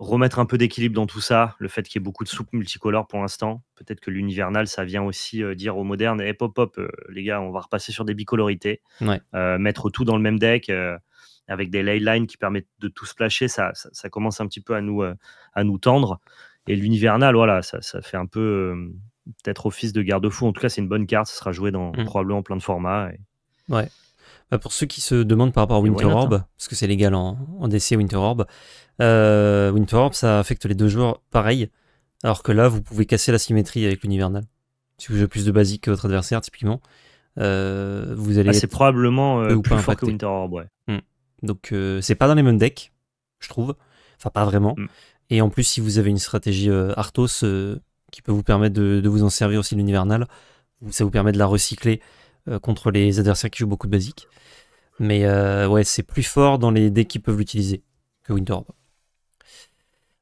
B: remettre un peu d'équilibre dans tout ça, le fait qu'il y ait beaucoup de soupes multicolores pour l'instant. Peut-être que l'univernal, ça vient aussi euh, dire aux modernes, hey, eh, pop, hop euh, les gars, on va repasser sur des bicolorités, euh, mettre tout dans le même deck. avec des ley lines qui permettent de tout splasher, ça, ça, commence un petit peu à nous, à nous tendre. Et l'univernal, voilà, ça, fait un peu peut-être office de garde-fou. En tout cas, c'est une bonne carte, ça sera joué dans mm. probablement plein de formats.
A: Ouais. Euh, pour ceux qui se demandent par rapport à Winter Orb, hein. parce que c'est légal en, DC Winter Orb, euh, Winter Orb, ça affecte les deux joueurs pareil, alors que là, vous pouvez casser la symétrie avec l'univernal. Si vous jouez plus de basique que votre adversaire, typiquement, euh, vous allez. Ah, être... c'est probablement plus fort que Winter Orb, ouais. Mm. Donc, c'est pas dans les mêmes decks, je trouve. Enfin, pas vraiment. Mm. Et en plus, si vous avez une stratégie Arthos qui peut vous permettre de, de vous en servir aussi l'univernal, ça vous permet de la recycler euh, contre les adversaires qui jouent beaucoup de basiques. Mais euh, ouais, c'est plus fort dans les decks qui peuvent l'utiliser que Winter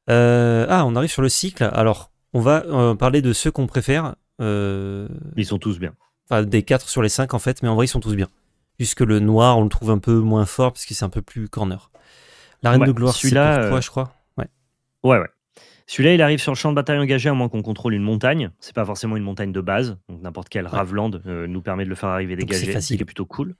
A: euh, ah, on arrive sur le cycle. Alors, on va parler de ceux qu'on préfère. Ils sont tous bien. Enfin, des 4 sur les 5 en fait, mais en vrai ils sont tous bien. Puisque le noir, on le trouve un peu moins fort parce que c'est un peu plus corner.
B: La Reine de Gloire, c'est là toi, je crois.
A: Ouais, ouais. ouais. Celui-là, il arrive sur le champ de bataille engagé
B: à moins qu'on contrôle une montagne. C'est pas forcément une montagne de base, donc n'importe quel Raveland euh, nous permet de le faire arriver dégagé. C'est facile. plutôt cool.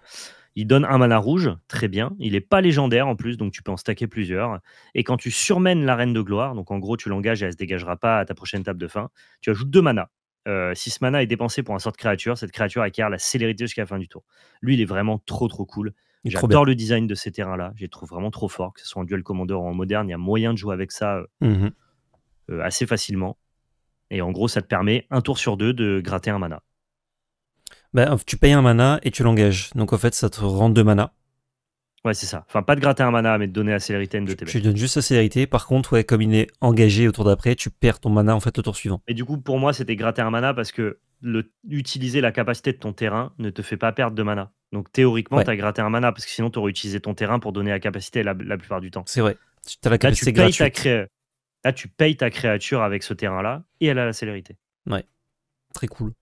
B: Il donne un mana rouge, très bien. Il n'est pas légendaire en plus, donc tu peux en stacker plusieurs. Et quand tu surmènes la Reine de Gloire, donc en gros tu l'engages et elle ne se dégagera pas à ta prochaine table de fin, tu ajoutes deux manas. Euh, si ce mana est dépensé pour un sort de créature, cette créature acquiert la célérité jusqu'à la fin du tour. Lui, il est vraiment trop trop cool. J'adore le design de ces terrains-là. Je les trouve vraiment trop fort, que ce soit en duel commandeur ou en moderne. Il y a moyen de jouer avec ça. Euh, mmh euh, assez facilement. Et en gros, ça te permet un tour sur deux de gratter un mana.
A: Bah, tu payes un mana et tu l'engages. Donc en fait, ça te rend deux mana.
B: Ouais, c'est ça. Enfin, pas de gratter un mana, mais de donner à célérité de tes Tu donnes
A: juste la célérité. Par contre, ouais, comme il est engagé au tour d'après, tu perds ton mana en fait le tour suivant.
B: Et du coup, pour moi, c'était gratter un mana parce que le, utiliser la capacité de ton terrain ne te fait pas perdre de mana. Donc théoriquement, tu as gratté un mana parce que sinon, tu aurais utilisé ton terrain pour donner la capacité la, plupart
A: du temps. C'est vrai. Tu as la capacité tu
B: Là, tu payes ta créature avec ce terrain-là et elle a la célérité.
A: Ouais, très cool.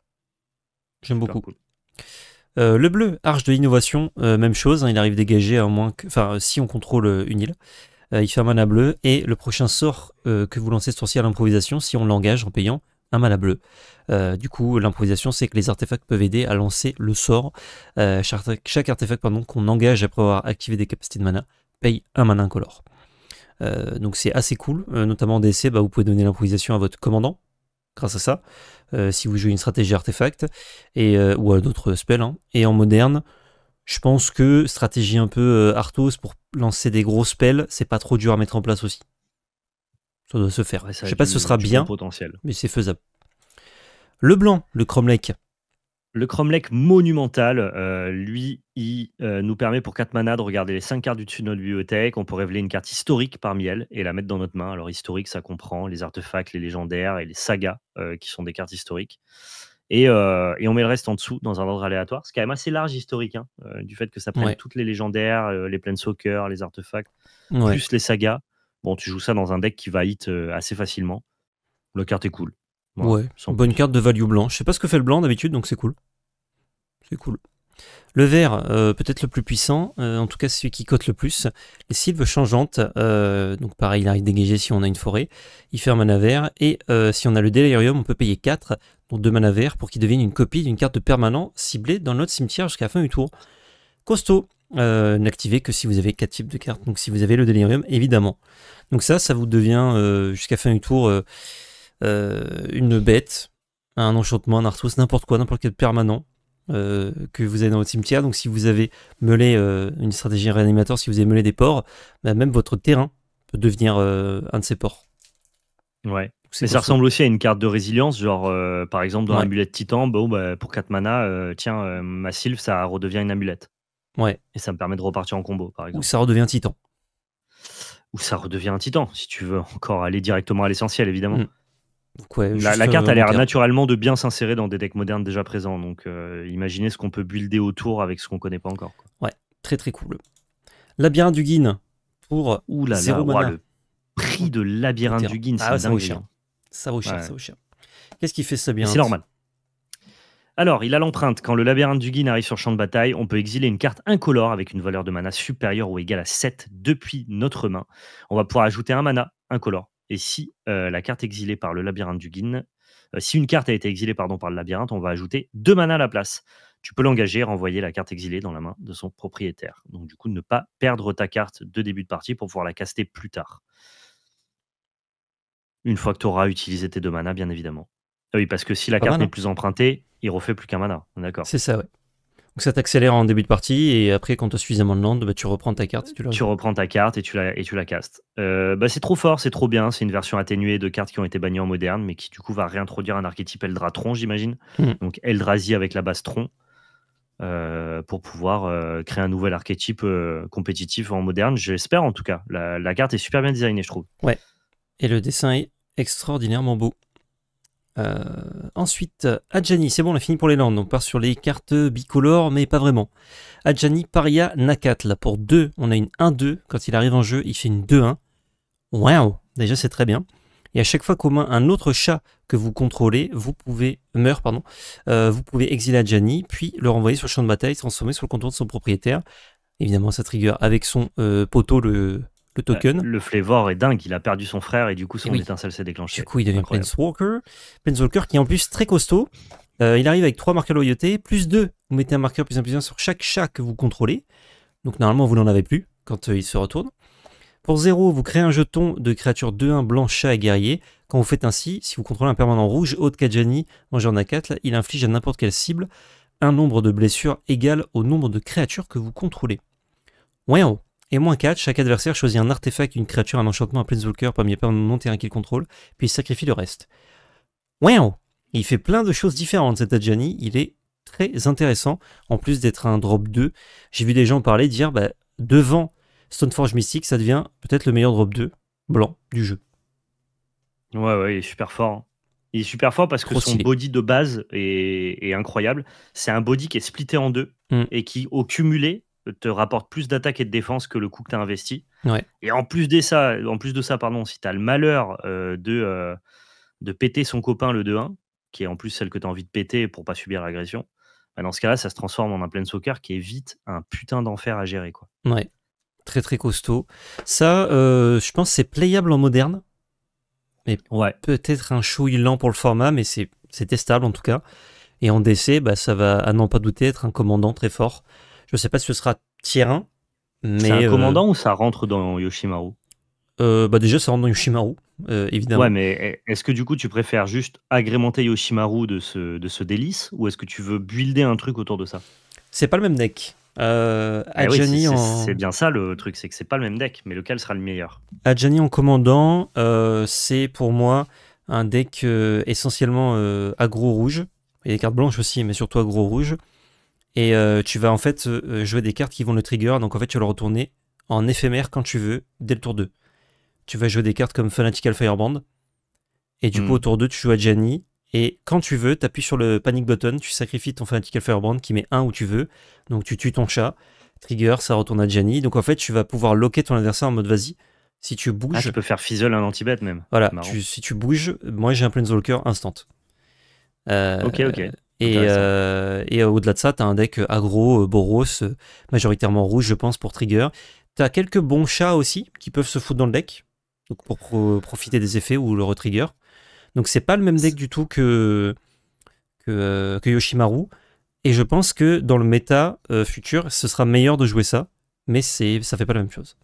A: J'aime beaucoup. Euh, le bleu, arche de l'innovation, euh, même chose, hein, il arrive dégagé à moins que. Enfin, si on contrôle euh, une île, il fait un mana bleu. Et le prochain sort que vous lancez ce à l'improvisation, si on l'engage en payant un mana bleu. du coup, l'improvisation, c'est que les artefacts peuvent aider à lancer le sort. chaque, chaque artefact qu'on engage après avoir activé des capacités de mana paye un mana incolore. Euh, donc c'est assez cool, euh, notamment en DSC, bah, vous pouvez donner l'improvisation à votre commandant grâce à ça, euh, si vous jouez une stratégie artefact, et, ou à d'autres spells. Hein. Et en moderne, je pense que stratégie un peu Arthos pour lancer des gros spells, c'est pas trop dur à mettre en place aussi. Ça doit se faire. je sais pas si ce sera bien, potentiel. mais c'est faisable. Le blanc, le Cromlech, le cromlech monumental,
B: euh, lui, il euh, nous permet pour 4 manas de regarder les 5 cartes du dessus de notre bibliothèque. On peut révéler une carte historique parmi elles et la mettre dans notre main. Alors, historique, ça comprend les artefacts, les légendaires et les sagas euh, qui sont des cartes historiques. Et, on met le reste en dessous dans un ordre aléatoire. C'est quand même assez large historique, hein, du fait que ça prenne toutes les légendaires, les soccer, les artefacts, plus les sagas. Bon, tu joues ça dans un deck qui va hit assez facilement. La carte est
A: cool. Ouais, ouais, une bonne carte de value blanc. Je sais pas ce que fait le blanc d'habitude, donc c'est cool. C'est cool. Le vert, euh, peut-être le plus puissant, euh, en tout cas celui qui cote le plus. Les sylves changeantes, euh, donc pareil, il arrive dégager si on a une forêt, il fait un mana vert, et si on a le Delirium, on peut payer 4, donc 2 mana verts, pour qu'il devienne une copie d'une carte de permanent ciblée dans notre cimetière jusqu'à la fin du tour. Costaud, n'activez que si vous avez 4 types de cartes, donc si vous avez le Delirium, évidemment. Donc ça, ça vous devient jusqu'à fin du tour euh, une bête, un enchantement, un c'est n'importe quoi, n'importe quel permanent euh, que vous avez dans votre cimetière. Donc si vous avez mêlé euh, une stratégie réanimateur, si vous avez mêlé des ports, bah, même votre terrain peut devenir un de ces ports. Ouais. ça ressemble aussi à une
B: carte de résilience, genre par exemple dans l'amulette Titan, bon, bah, pour 4 mana, tiens, ma sylve, ça redevient une amulette. Ouais. Et ça me permet de repartir en combo, par exemple. Ou
A: ça redevient Titan.
B: Ou ça redevient un Titan, si tu veux encore aller directement à l'essentiel, évidemment. Mm
A: la, carte a euh, l'air
B: naturellement de bien s'insérer dans des decks modernes déjà présents. Donc euh, imaginez ce qu'on peut builder autour avec ce qu'on connaît pas encore.
A: Ouais, très très cool. Labyrinthe du Guin pour ou la le
B: prix de Labyrinthe du Guin, ça Ça vaut cher, Qu'est-ce qui fait ça bien C'est normal. Alors, il a l'empreinte. Quand le labyrinthe du Guin arrive sur champ de bataille, on peut exiler une carte incolore avec une valeur de mana supérieure ou égale à 7 depuis notre main. On va pouvoir ajouter un mana incolore et si euh, la carte exilée par le labyrinthe du Guin, euh, si une carte a été exilée pardon, par le labyrinthe, on va ajouter deux manas à la place. Tu peux l'engager, renvoyer la carte exilée dans la main de son propriétaire. Donc du coup, ne pas perdre ta carte de début de partie pour pouvoir la caster plus tard. Une fois que tu auras utilisé tes deux manas, bien évidemment. Ah oui, parce que si la carte n'est plus empruntée, il refait plus qu'un mana. D'accord. C'est
A: ça, oui. Donc ça t'accélère en début de partie et après quand tu as suffisamment de land, bah, tu reprends ta carte. Et tu, la...
B: reprends ta carte et tu la, et tu la castes. Euh, bah, c'est trop fort, c'est trop bien. C'est une version atténuée de cartes qui ont été bannies en moderne, mais qui du coup va réintroduire un archétype Eldratron, j'imagine. Hmm. Donc Eldrazi avec la base Tron. Euh, pour pouvoir euh, créer un nouvel archétype compétitif en moderne, j'espère en tout cas. La, la, carte est super bien designée, je trouve.
A: Ouais. Et le dessin est extraordinairement beau. Euh, ensuite, Adjani, c'est bon, on a fini pour les Landes. On part sur les cartes bicolores, mais pas vraiment. Adjani, Paria, Nakat. Là, pour 2, on a une 1-2. Quand il arrive en jeu, il fait une 2-1. Waouh Déjà, c'est très bien. Et à chaque fois qu'au moins un autre chat que vous contrôlez, vous pouvez, meurt, pardon, euh, vous pouvez exiler Adjani, puis le renvoyer sur le champ de bataille, transformer sur le contour de son propriétaire. Évidemment, ça trigger avec son euh, poteau le, le token.
B: le flavor est dingue, il a perdu son frère et du coup son eh étincelle s'est déclenchée. Du coup, il devient
A: Planeswalker. Planeswalker qui est en plus très costaud. Euh, il arrive avec 3 marqueurs loyauté, plus 2. Vous mettez un marqueur plus un plus 1 sur chaque chat que vous contrôlez. Donc normalement, vous n'en avez plus quand euh, il se retourne. Pour 0, vous créez un jeton de créature 2-1 blanc chat et guerrier. Quand vous faites ainsi, si vous contrôlez un permanent rouge, Haute Kajani, mangeur à 4 il inflige à n'importe quelle cible un nombre de blessures égal au nombre de créatures que vous contrôlez. haut. Et moins 4, chaque adversaire choisit un artefact, une créature, un enchantement, un planeswalker parmi les de et un qu'il contrôle, puis il sacrifie le reste. Wow Il fait plein de choses différentes cet Adjani, il est très intéressant, en plus d'être un drop 2. J'ai vu des gens parler, dire, bah, devant Stoneforge Mystic, ça devient peut-être le meilleur drop 2 blanc du jeu.
B: Ouais, ouais, il est super fort. Hein. Il est super fort parce que son body de base est, incroyable. C'est un body qui est splitté en deux hmm. et qui, au cumulé, te rapporte plus d'attaque et de défense que le coup que tu as investi. Et en plus, de ça, en plus de ça, pardon, si tu as le malheur euh, de, euh, de péter son copain le 2-1, qui est en plus celle que tu as envie de péter pour pas subir l'agression, bah, dans ce cas-là, ça se transforme en un plein soccer qui est vite un putain d'enfer à gérer. Quoi.
A: Ouais, très très costaud. Ça, euh, je pense c'est playable en moderne. Mais ouais. peut-être un chouille lent pour le format, mais c'est testable en tout cas. Et en DC, bah, ça va à n'en pas douter être un commandant très fort. Je ne sais pas si ce sera tier 1. C'est un euh, commandant
B: ou ça rentre dans Yoshimaru
A: euh, bah déjà, ça rentre dans Yoshimaru, euh, évidemment. Ouais,
B: mais est-ce que du coup, tu préfères juste agrémenter Yoshimaru de ce, de ce délice ou est-ce que tu veux builder un truc autour de ça
A: C'est pas le même deck. Eh c'est bien
B: ça le truc, c'est que c'est pas le même deck, mais lequel sera le meilleur
A: Adjani en commandant, c'est pour moi un deck essentiellement agro rouge. Il y a des cartes blanches aussi, mais surtout agro rouge. Et euh, tu vas en fait euh, euh, jouer des cartes qui vont le trigger. Donc en fait, tu vas le retourner en éphémère quand tu veux, dès le tour 2. Tu vas jouer des cartes comme Fanatical Firebrand. Et du coup, hmm. au tour 2, tu joues à Gianni. Et quand tu veux, tu appuies sur le panic button, tu sacrifies ton Fanatical Firebrand qui met 1 où tu veux. Donc tu tues ton chat. Trigger, ça retourne à Gianni. Donc en fait, tu vas pouvoir loquer ton adversaire en mode vas-y. Si tu ah, bouges. Ah, tu peux faire fizzle un anti-bet même. Voilà. si tu bouges, moi j'ai un Planeswalker instant. ok, ok. Et, euh, euh, au-delà de ça, tu as un deck euh, agro, Boros, majoritairement rouge, je pense, pour trigger. Tu as quelques bons chats aussi qui peuvent se foutre dans le deck, donc pour profiter des effets ou le retrigger. Donc c'est pas le même deck du tout que, que, Yoshimaru. Et je pense que dans le méta futur, ce sera meilleur de jouer ça, mais ça fait pas la même chose.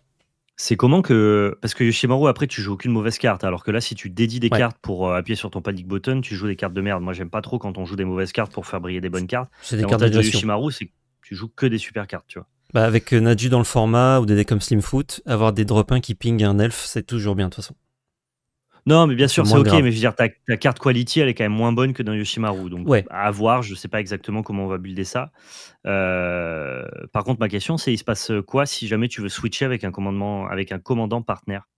A: C'est
B: comment que. Parce que Yoshimaru, après, tu joues aucune mauvaise carte. Alors que là, si tu dédies des cartes pour euh, appuyer sur ton panic button, tu joues des cartes de merde. Moi, j'aime pas trop quand on joue des mauvaises cartes pour faire briller des bonnes cartes. C'est des cartes de Yoshimaru, c'est tu joues que des super cartes, tu vois.
A: Bah, avec euh, Naju dans le format ou des decks comme Slim Foot, avoir des drop qui ping un elf, c'est toujours bien, de toute façon.
B: Non, mais bien sûr, c'est ok, mais je veux dire, ta, carte quality, elle est quand même moins bonne que dans Yoshimaru. Donc, à voir, je ne sais pas exactement comment on va builder ça. Euh, par contre, ma question, c'est il se passe quoi si jamais tu veux switcher avec un, commandement, avec un commandant partenaire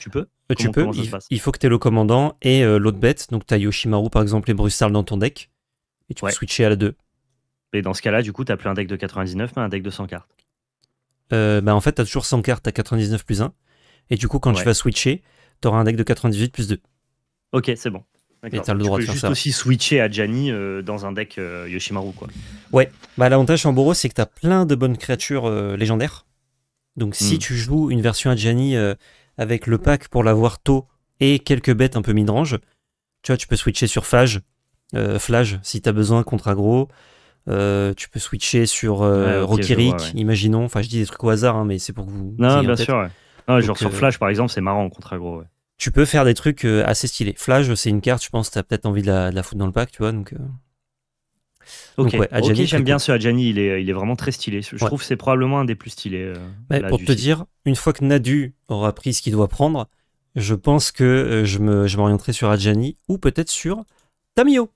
B: Tu peux euh, Tu peux.
A: Il, faut que tu aies le commandant et euh, l'autre bête. Donc, tu as Yoshimaru, par exemple, et Bruxelles dans ton deck. Et tu peux switcher à la 2.
B: Et dans ce cas-là, du coup, tu n'as plus un deck de 99, mais un deck de 100 cartes.
A: Bah, en fait, tu as toujours 100 cartes, tu as 99 plus 1. Et du coup, quand tu vas switcher, t'auras un deck de 98 plus 2.
B: Ok, c'est bon. Et as le droit juste aussi
A: switcher à Jani euh, dans un deck euh, Yoshimaru. Quoi. Ouais, bah, l'avantage en Boros, c'est que t'as plein de bonnes créatures euh, légendaires. Donc si hmm. tu joues une version à Jani avec le pack pour l'avoir tôt et quelques bêtes un peu midrange, tu vois, tu peux switcher sur Fage, Flage si t'as besoin contre aggro. tu peux switcher sur Rokirik, imaginons. Enfin, je dis des trucs au hasard, hein, mais c'est pour que vous. Non, bien sûr, ah, genre sur euh, Flash,
B: par exemple, c'est marrant contre contraire.
A: tu peux faire des trucs euh, assez stylés. Flash, c'est une carte, je pense, tu as peut-être envie de la, foutre dans le pack, tu vois. Donc, euh. Ok, j'aime bien
B: ce Adjani, il est, il est vraiment très stylé. Je trouve que c'est probablement un des plus stylés. pour te dire,
A: une fois que Nadu aura pris ce qu'il doit prendre, je pense que je m'orienterai sur Adjani ou peut-être sur Tamio,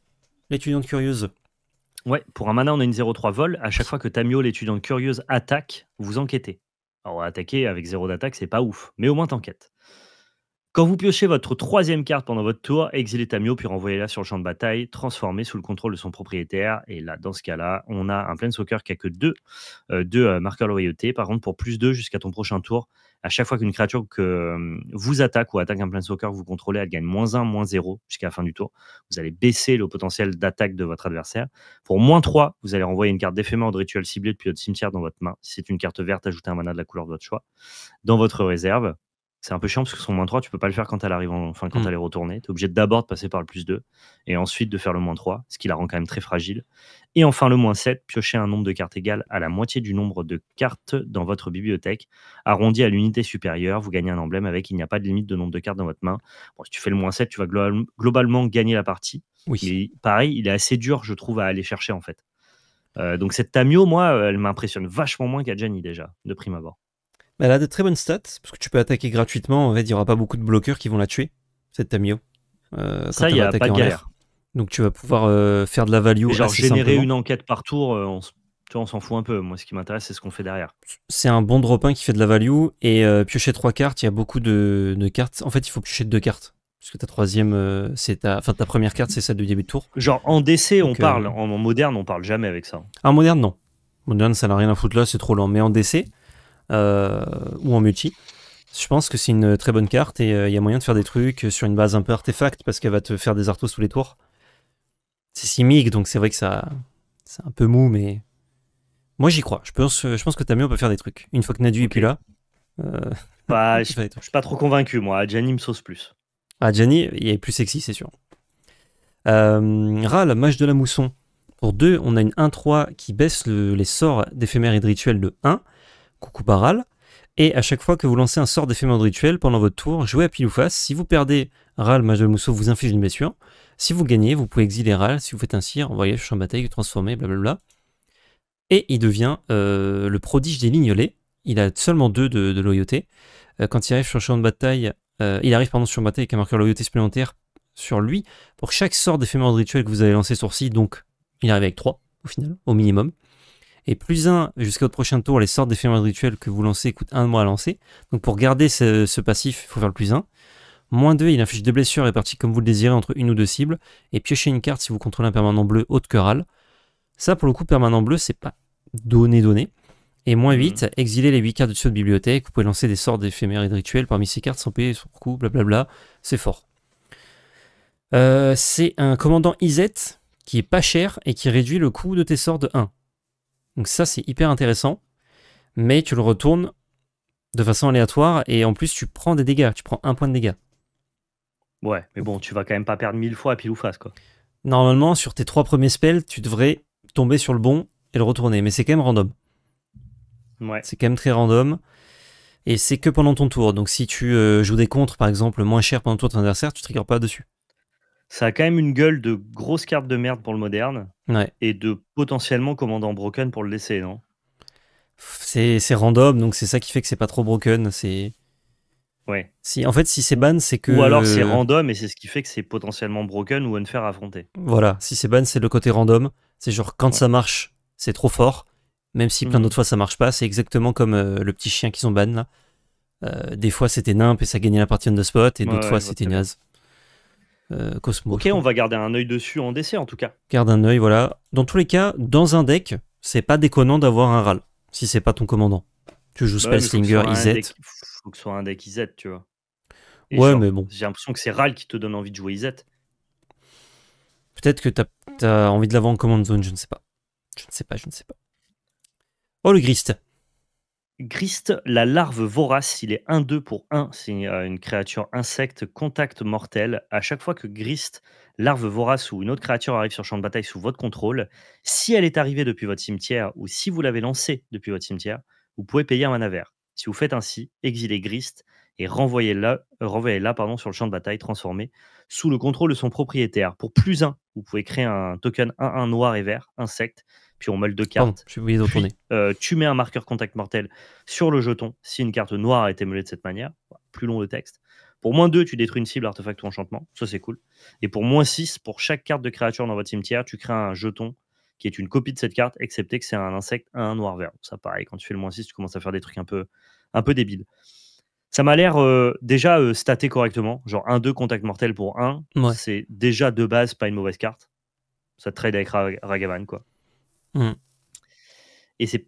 A: l'étudiante curieuse. Ouais, pour un mana, on a une 0-3 vol. À chaque
B: fois que Tamio, l'étudiante curieuse, attaque, vous enquêtez va attaquer avec zéro d'attaque, c'est pas ouf, mais au moins t'enquêtes. Quand vous piochez votre troisième carte pendant votre tour, exilez Tamio puis renvoyez-la sur le champ de bataille, transformée sous le contrôle de son propriétaire. Et là, dans ce cas-là, on a un Planeswalker qui a que deux, euh, deux, euh, marqueurs loyauté. Par contre, pour plus deux jusqu'à ton prochain tour, à chaque fois qu'une créature que euh, vous attaque ou attaque un plein que vous contrôlez, elle gagne moins 1, moins 0 jusqu'à la fin du tour. Vous allez baisser le potentiel d'attaque de votre adversaire. Pour moins 3, vous allez renvoyer une carte d'éphémère de rituel ciblé depuis votre cimetière dans votre main. Si c'est une carte verte, ajoutez un mana de la couleur de votre choix dans votre réserve. C'est un peu chiant parce que son moins 3, tu peux pas le faire quand elle arrive enfin quand mm. elle est retournée. Tu es obligé d'abord de passer par le plus 2 et ensuite de faire le moins 3, ce qui la rend quand même très fragile. Et enfin le moins 7, piocher un nombre de cartes égal à la moitié du nombre de cartes dans votre bibliothèque, arrondi à l'unité supérieure, vous gagnez un emblème avec il n'y a pas de limite de nombre de cartes dans votre main. si tu fais le moins 7, tu vas globalement gagner la partie. Oui. pareil, il est assez dur, je trouve, à aller chercher en fait. Euh, donc cette Tamio, moi, euh, elle m'impressionne vachement moins qu'Adjani déjà, de prime abord.
A: Bah, elle a de très bonnes stats, parce que tu peux attaquer gratuitement, en fait, il n'y aura pas beaucoup de bloqueurs qui vont la tuer, cette Tamio. Euh, ça, il n'y a pas de Donc tu vas pouvoir euh, faire de la value. Genre générer une
B: enquête par tour, euh, on, s'en fout un peu. Moi, ce qui m'intéresse, c'est ce qu'on fait derrière.
A: C'est un bon drop 1 qui fait de la value, et euh, piocher trois cartes, il y a beaucoup de, cartes. En fait, il faut piocher deux cartes. Parce que ta troisième, c'est ta, enfin, ta première carte, c'est celle du début de tour.
B: Genre en DC, on parle. En, moderne, on parle jamais avec ça.
A: En moderne, non. Moderne, ça n'a rien à foutre là, c'est trop lent. Mais en DC, euh, ou en multi. Je pense que c'est une très bonne carte et euh, il y a moyen de faire des trucs sur une base un peu artefact parce qu'elle va te faire des artos tous les tours. C'est simique, donc c'est vrai que ça, c'est un peu mou, mais moi j'y crois. Je pense, je pense que on peut faire des trucs. Une fois que Nadu est plus là. Euh...
B: Bah, je, suis pas trop convaincu, moi. Adjani me sauce plus.
A: Ah, Adjani, il est plus sexy, c'est sûr. Euh, Ra, la mage de la mousson. Pour 2, on a une 1-3 qui baisse les sorts d'éphémère et de rituel de 1 coucou Baral. Et à chaque fois que vous lancez un sort d'éphémère de rituel pendant votre tour, jouez à pile ou face. Si vous perdez Ral, Mage de vous inflige une blessure. Si vous gagnez, vous pouvez exiler Ral. Si vous faites un voyage sur le champ de bataille, transformer, blablabla. Et il devient euh, le prodige des lignolés. Il a seulement deux de, loyauté. Euh, quand il arrive sur le champ de bataille, euh, il arrive pardon, sur le champ de bataille avec un marqueur loyauté supplémentaire sur lui. Pour chaque sort d'éphémère de rituel que vous avez lancé sur si. donc il arrive avec 3 au final, au minimum. Et plus 1, jusqu'à votre prochain tour, les sortes d'éphémères rituels que vous lancez coûtent 1 de moins à lancer. Donc pour garder ce, passif, il faut faire le plus 1. Moins 2, il inflige 2 blessures réparties comme vous le désirez entre une ou deux cibles. Et piocher une carte si vous contrôlez un permanent bleu haute querelle. Ça, pour le coup, permanent bleu, c'est pas donné donné. Et moins 8, mhm. exiler les 8 cartes de de, de bibliothèque. Vous pouvez lancer des sorts d'éphémères et rituels parmi ces cartes sans payer son coût, blablabla. C'est fort. Euh, c'est un commandant Izet qui est pas cher et qui réduit le coût de tes sorts de 1. Donc ça, c'est hyper intéressant, mais tu le retournes de façon aléatoire et en plus, tu prends des dégâts, tu prends un point de dégâts.
B: Ouais, mais bon, tu vas quand même pas perdre mille fois pile ou face,
A: quoi. Normalement, sur tes trois premiers spells, tu devrais tomber sur le bon et le retourner, mais c'est quand même random. Ouais. C'est quand même très random. Et c'est que pendant ton tour. Donc si tu euh, joues des contres, par exemple, moins cher pendant ton tour de ton adversaire, tu ne triggers pas dessus ça a quand même une
B: gueule de grosse carte de merde pour le moderne et de potentiellement commandant broken pour le laisser, non
A: C'est random, donc c'est ça qui fait que c'est pas trop broken. C'est ouais. Si en fait si c'est ban, c'est que ou alors c'est random
B: et c'est ce qui fait que c'est potentiellement broken ou unfair faire affronter.
A: Voilà, si c'est ban, c'est le côté random. C'est genre quand ça marche, c'est trop fort, même si plein mhm. d'autres fois ça marche pas. C'est exactement comme euh, le petit chien qui ont ban là. Euh, des fois c'était nimp et ça gagnait la partie on spot et d'autres fois c'était naze. Euh, Cosmo. Ok, on va
B: garder un œil dessus en décès en tout cas.
A: Garde un œil, voilà. Dans tous les cas, dans un deck, c'est pas déconnant d'avoir un RAL, si c'est pas ton commandant. Tu joues pas bah Spellslinger, IZ.
B: faut que ce soit un deck IZ, tu vois. ouais, mais bon. J'ai l'impression que c'est RAL qui te donne envie de jouer IZ.
A: Peut-être que t'as as envie de l'avoir en command zone, je ne sais pas. Je ne sais pas, je ne sais pas. Oh, le Grist Grist, la larve vorace, il est 1-2 pour
B: 1, c'est euh, une créature insecte, contact mortel. À chaque fois que Grist, larve vorace ou une autre créature arrive sur le champ de bataille sous votre contrôle, si elle est arrivée depuis votre cimetière ou si vous l'avez lancée depuis votre cimetière, vous pouvez payer un mana vert. Si vous faites ainsi, exilez Grist et renvoyez-la euh, renvoyez pardon, sur le champ de bataille transformé sous le contrôle de son propriétaire. Pour plus 1, vous pouvez créer un token 1-1 noir et vert, insecte, puis on meule deux cartes. Euh, tu mets un marqueur contact mortel sur le jeton si une carte noire a été de cette manière. Plus long le texte. Pour moins 2, tu détruis une cible, artefact ou enchantement. Ça, c'est cool. Et pour moins 6, pour chaque carte de créature dans votre cimetière, tu crées un jeton qui est une copie de cette carte, excepté que c'est un insecte, un noir-vert. Ça, pareil, quand tu fais le moins 6, tu commences à faire des trucs un peu, un peu débiles. Ça m'a l'air euh, déjà euh, staté correctement. Genre 1-2 contact mortel pour 1. C'est déjà de base pas une mauvaise carte. Ça trade avec Ragavan, quoi. Mm. Et c'est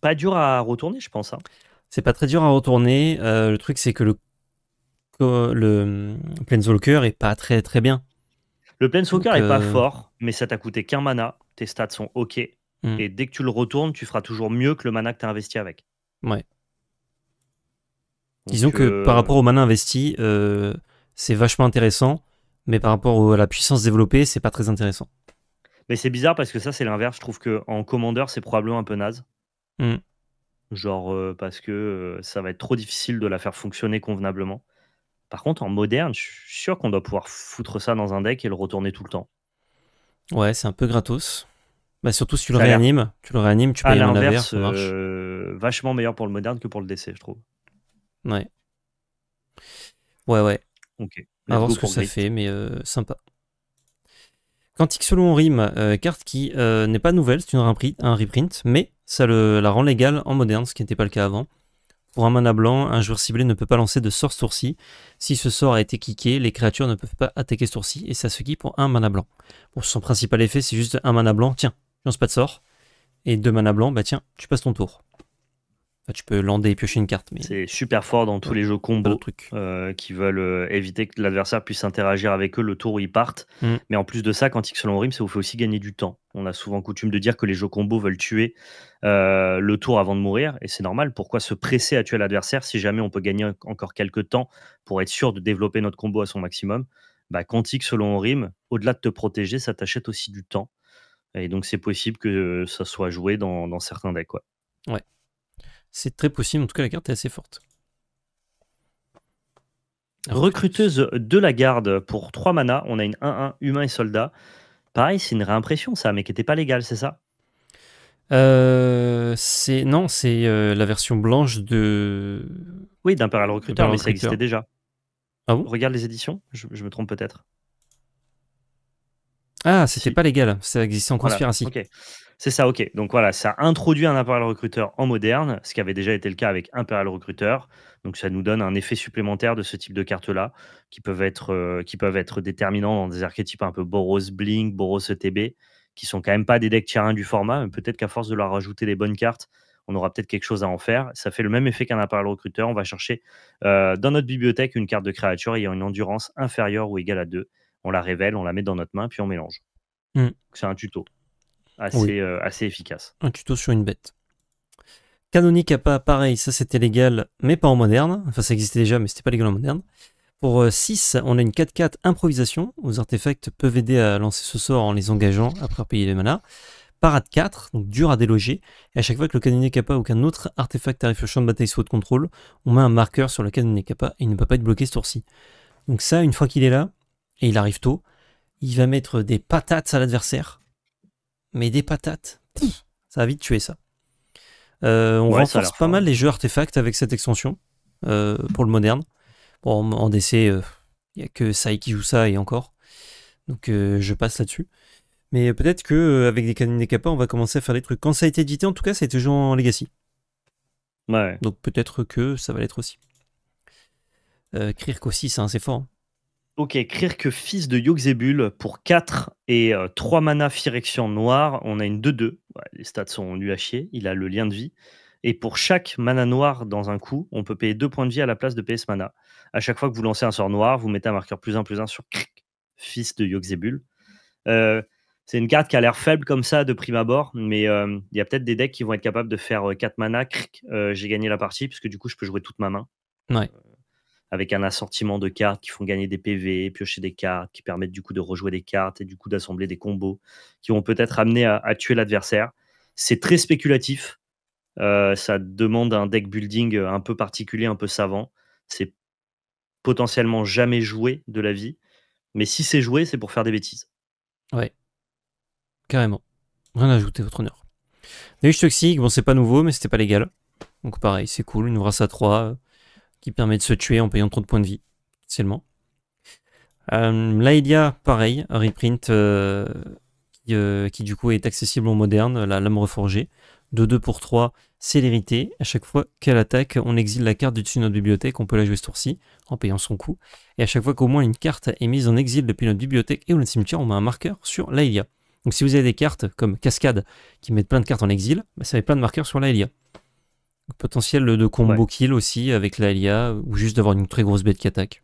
B: pas dur à retourner, je pense. Hein.
A: C'est pas très dur à retourner. Euh, le truc, c'est que le, le mm, Planeswalker est pas très très bien. Le
B: Planeswalker est pas euh, fort, mais ça t'a coûté qu'un mana. Tes stats sont OK. Mm. Et dès que tu le retournes, tu feras toujours mieux que le mana que t'as investi avec.
A: Ouais. Disons que euh, par rapport au mana investi, c'est vachement intéressant, mais par rapport à la puissance développée, c'est pas très intéressant.
B: Mais c'est bizarre parce que ça, c'est l'inverse. Je trouve que en commandeur, c'est probablement un peu naze. Hmm. Genre euh, parce que euh, ça va être trop difficile de la faire fonctionner convenablement. Par contre, en moderne, je suis sûr qu'on doit pouvoir foutre ça dans un deck et le retourner tout
A: le temps. Ouais, c'est un peu gratos. Bah surtout si tu le réanimes, tu le réanimes, tu peux l'inverse
B: euh, vachement meilleur pour le moderne que pour le DC, je trouve.
A: Ouais. Ouais, ouais. Ok. À ce que ça fait, mais sympa. Quantique selon rime, euh, carte qui euh, n'est pas nouvelle, c'est une un reprint, mais ça le, la rend légale en moderne, ce qui n'était pas le cas avant. Pour un mana blanc, un joueur ciblé ne peut pas lancer de sort sourcil. Si ce sort a été kické, les créatures ne peuvent pas attaquer ce sourcil, et ça se quitte pour un mana blanc. bon, son principal effet, c'est juste un mana blanc, tiens, tu pas de sort. Et deux mana blancs, bah tiens, tu passes ton tour. Bah, tu peux lander et piocher une carte. Mais...
B: C'est super fort dans tous les jeux combo euh, qui veulent euh, éviter que l'adversaire puisse interagir avec eux le tour où ils partent. Mm. Mais en plus de ça, quand selon Rim, ça vous fait aussi gagner du temps. On a souvent coutume de dire que les jeux combo veulent tuer euh, le tour avant de mourir, et c'est normal. Pourquoi se presser à tuer l'adversaire si jamais on peut gagner encore quelques temps pour être sûr de développer notre combo à son maximum bah, Quantique, selon Rim, au-delà de te protéger, ça t'achète aussi du temps. Et donc, c'est possible que ça soit joué dans, certains decks.
A: ouais. C'est très possible, en tout cas la carte est assez forte.
B: Recruteuse de la garde pour 3 manas, on a une 1-1 humain et soldat. Pareil, c'est une réimpression ça, mais qui n'était pas légale, c'est ça
A: euh, non, c'est euh, la version blanche de.
B: Oui, d'Imperial Recruteur, mais ça existait déjà. Ah bon Regarde les éditions, je, me trompe peut-être.
A: Ah, c'était pas légal, ça existait en conspiration.
B: C'est ça, ok. Donc voilà, ça introduit un appareil recruteur en moderne, ce qui avait déjà été le cas avec Imperial Recruteur. Donc ça nous donne un effet supplémentaire de ce type de cartes-là, qui, peuvent être, euh, qui peuvent être déterminants dans des archétypes un peu Boros Blink, Boros ETB, qui sont quand même pas des decks tier du format, mais peut-être qu'à force de leur rajouter les bonnes cartes, on aura peut-être quelque chose à en faire. Ça fait le même effet qu'un appareil recruteur. On va chercher euh, dans notre bibliothèque une carte de créature ayant une endurance inférieure ou égale à 2. On la révèle, on la met dans notre main, puis on mélange. Hmm. C'est un tuto assez, euh, assez efficace.
A: Un tuto sur une bête. Canonique pas pareil, ça c'était légal, mais pas en moderne. Enfin, ça existait déjà, mais c'était pas légal en moderne. Pour 6, euh, on a une 4-4 improvisation. Vos artefacts peuvent aider à lancer ce sort en les engageant après payer les manas. Parade 4, donc dur à déloger, et à chaque fois que le à kappa ou qu'un autre artefact arrive sur champ de bataille sous votre contrôle, on met un marqueur sur le à pas et il ne peut pas être bloqué ce tour-ci. Donc ça, une fois qu'il est là, et il arrive tôt, il va mettre des patates à l'adversaire, mais des patates. ça a vite tuer ça. Euh, on renforce pas mal hein. les jeux artefacts avec cette extension euh, pour le moderne. Bon, en DC, il n'y a que Sai qui joue ça et encore. Donc euh, je passe là-dessus. Mais peut-être que avec des canines des on va commencer à faire des trucs. Quand ça a été édité, en tout cas, ça a été joué en Legacy. Ouais. Donc peut-être que ça va l'être aussi. Euh, aussi, c'est assez fort. Hein.
B: Ok, que fils de Yogzebul, pour 4 et 3 euh, mana Firection noir, on a une 2-2. les stats sont nus à chier, il a le lien de vie. Et pour chaque mana noir dans un coup, on peut payer 2 points de vie à la place de PS mana. À chaque fois que vous lancez un sort noir, vous mettez un marqueur plus 1 plus 1 sur Cric, fils de Yogzebul. Euh, c'est une carte qui a l'air faible comme ça de prime abord, mais euh, il y a peut-être des decks qui vont être capables de faire 4 mana, j'ai gagné la partie, puisque du coup je peux jouer toute ma main. Ouais avec un assortiment de cartes qui font gagner des PV, piocher des cartes, qui permettent du coup de rejouer des cartes et du coup d'assembler des combos qui vont peut-être amener à, tuer l'adversaire. C'est très spéculatif. Euh, ça demande un deck building un peu particulier, un peu savant. C'est potentiellement jamais joué de la vie. Mais si c'est joué, c'est pour faire des bêtises.
A: Ouais. Carrément. Rien à ajouter, votre honneur. Deluge Toxic, bon, c'est pas nouveau, mais c'était pas légal. Donc pareil, c'est cool, une race à 3 qui permet de se tuer en payant trop de points de vie, seulement. Euh, là, pareil, reprint euh, euh, qui, du coup est accessible en moderne, la lame reforgée. De 2 pour 3, célérité. À chaque fois qu'elle attaque, on exile la carte du dessus de notre bibliothèque. On peut la jouer ce tour-ci en payant son coût. Et à chaque fois qu'au moins une carte est mise en exil depuis notre bibliothèque et ou notre cimetière, on met un marqueur sur l'Aelia. Donc si vous avez des cartes comme Cascade qui mettent plein de cartes en exil, bah, ça met plein de marqueurs sur l'Aelia. Potentiel de combo kill aussi avec l'Alia ou juste d'avoir une très grosse bête qui attaque.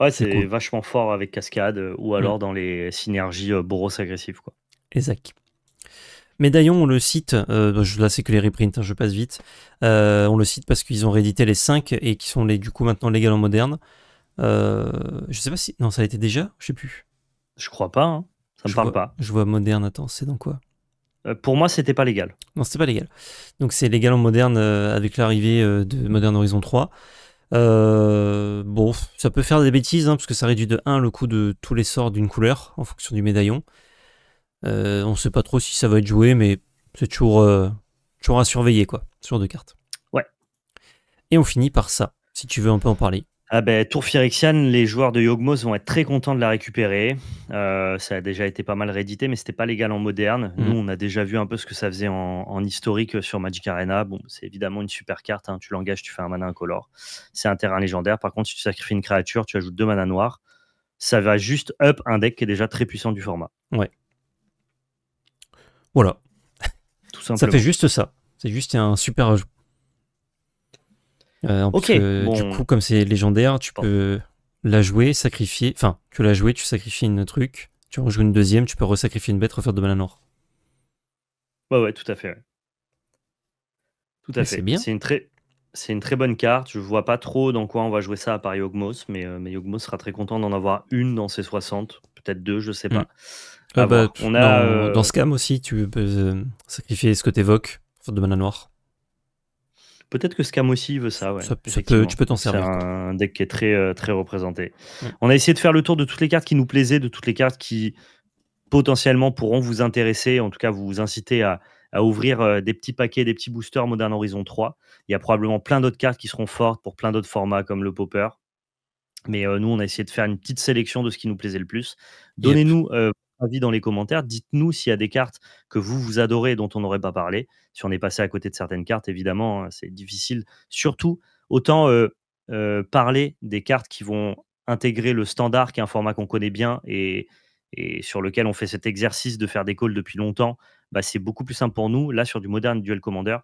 B: Ouais, c'est vachement fort avec Cascade euh, ou mm. alors dans les synergies euh, Boros agressives. Quoi.
A: Exact. Médaillon, on le cite, euh, bah, là c'est que les reprints, hein, je passe vite. on le cite parce qu'ils ont réédité les 5 et qui sont les, du coup maintenant l'égal en moderne. je sais pas si. Non, ça a été déjà Je sais plus. Je crois pas, hein. ça me parle pas. Je vois moderne, attends, c'est dans quoi
B: euh, pour moi, c'était pas légal.
A: Non, c'était pas légal. Donc c'est légal en moderne euh, avec l'arrivée euh, de Modern Horizon 3. bon, ça peut faire des bêtises, hein, parce que ça réduit de 1 le coût de tous les sorts d'une couleur en fonction du médaillon. on ne sait pas trop si ça va être joué, mais c'est toujours, toujours à surveiller, quoi, sur deux cartes. Ouais. Et on finit par ça, si tu veux un peu en parler.
B: Ah ben, Tour Phyrexian, les joueurs de Yogmos vont être très contents de la récupérer. Euh, ça a déjà été pas mal réédité, mais c'était pas légal en moderne. Mm. Nous, on a déjà vu un peu ce que ça faisait en, historique sur Magic Arena. Bon, c'est évidemment une super carte. Hein. Tu l'engages, tu fais un mana incolore. C'est un terrain légendaire. Par contre, si tu sacrifies une créature, tu ajoutes deux mana noirs. Ça va juste up un deck qui est déjà très puissant du format.
A: Ouais. Voilà. Tout simplement. Ça fait juste ça. C'est juste un super ajout. Euh, euh, du coup, comme c'est légendaire, tu peux la jouer, sacrifier. Enfin, tu la jouer, tu sacrifies une truc, tu en joues une deuxième, tu peux resacrifier une bête, refaire de noir.
B: Ouais, ouais, tout à fait. Tout à fait. C'est bien. C'est une très. une très bonne carte. Je vois pas trop dans quoi on va jouer ça à part Yogmos, mais, euh, Yogmos sera très content d'en avoir une dans ses 60, peut-être deux, je sais hmm. pas. Ah bah, on a, dans, ce
A: cas aussi, tu peux sacrifier ce que t'évoques, refaire de mana noir
B: Peut-être que Scam aussi veut ça. tu peux t'en servir. C'est un deck qui est très, euh, très représenté. On a essayé de faire le tour de toutes les cartes qui nous plaisaient, de toutes les cartes qui potentiellement pourront vous intéresser, en tout cas vous inciter à, ouvrir euh, des petits paquets, des petits boosters Modern Horizon 3. Il y a probablement plein d'autres cartes qui seront fortes pour plein d'autres formats comme le Popper. Mais euh, nous, on a essayé de faire une petite sélection de ce qui nous plaisait le plus. Donnez-nous avis dans les commentaires. Dites-nous s'il y a des cartes que vous, vous adorez dont on n'aurait pas parlé. Si on est passé à côté de certaines cartes, évidemment, hein, c'est difficile. Surtout, autant euh, euh, parler des cartes qui vont intégrer le standard, qui est un format qu'on connaît bien et, sur lequel on fait cet exercice de faire des calls depuis longtemps, bah, c'est beaucoup plus simple pour nous. Là, sur du moderne Duel Commander,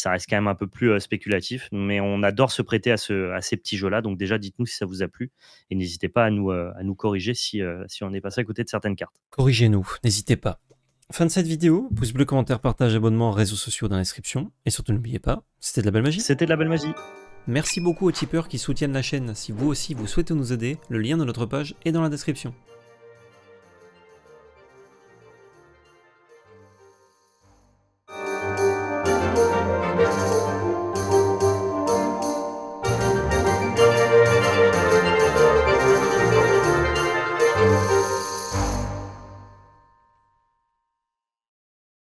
B: ça reste quand même un peu plus spéculatif, mais on adore se prêter à, ces petits jeux-là. Donc déjà, dites-nous si ça vous a plu et n'hésitez pas à nous, corriger si, si on est passé à côté de certaines cartes.
A: Corrigez-nous, n'hésitez pas. Fin de cette vidéo, pouce bleu, commentaire, partage, abonnement, réseaux sociaux dans la description. Et surtout n'oubliez pas, c'était de la belle magie. C'était de la belle magie. Merci beaucoup aux tipeurs qui soutiennent la chaîne. Si vous aussi vous souhaitez nous aider, le lien de notre page est dans la description.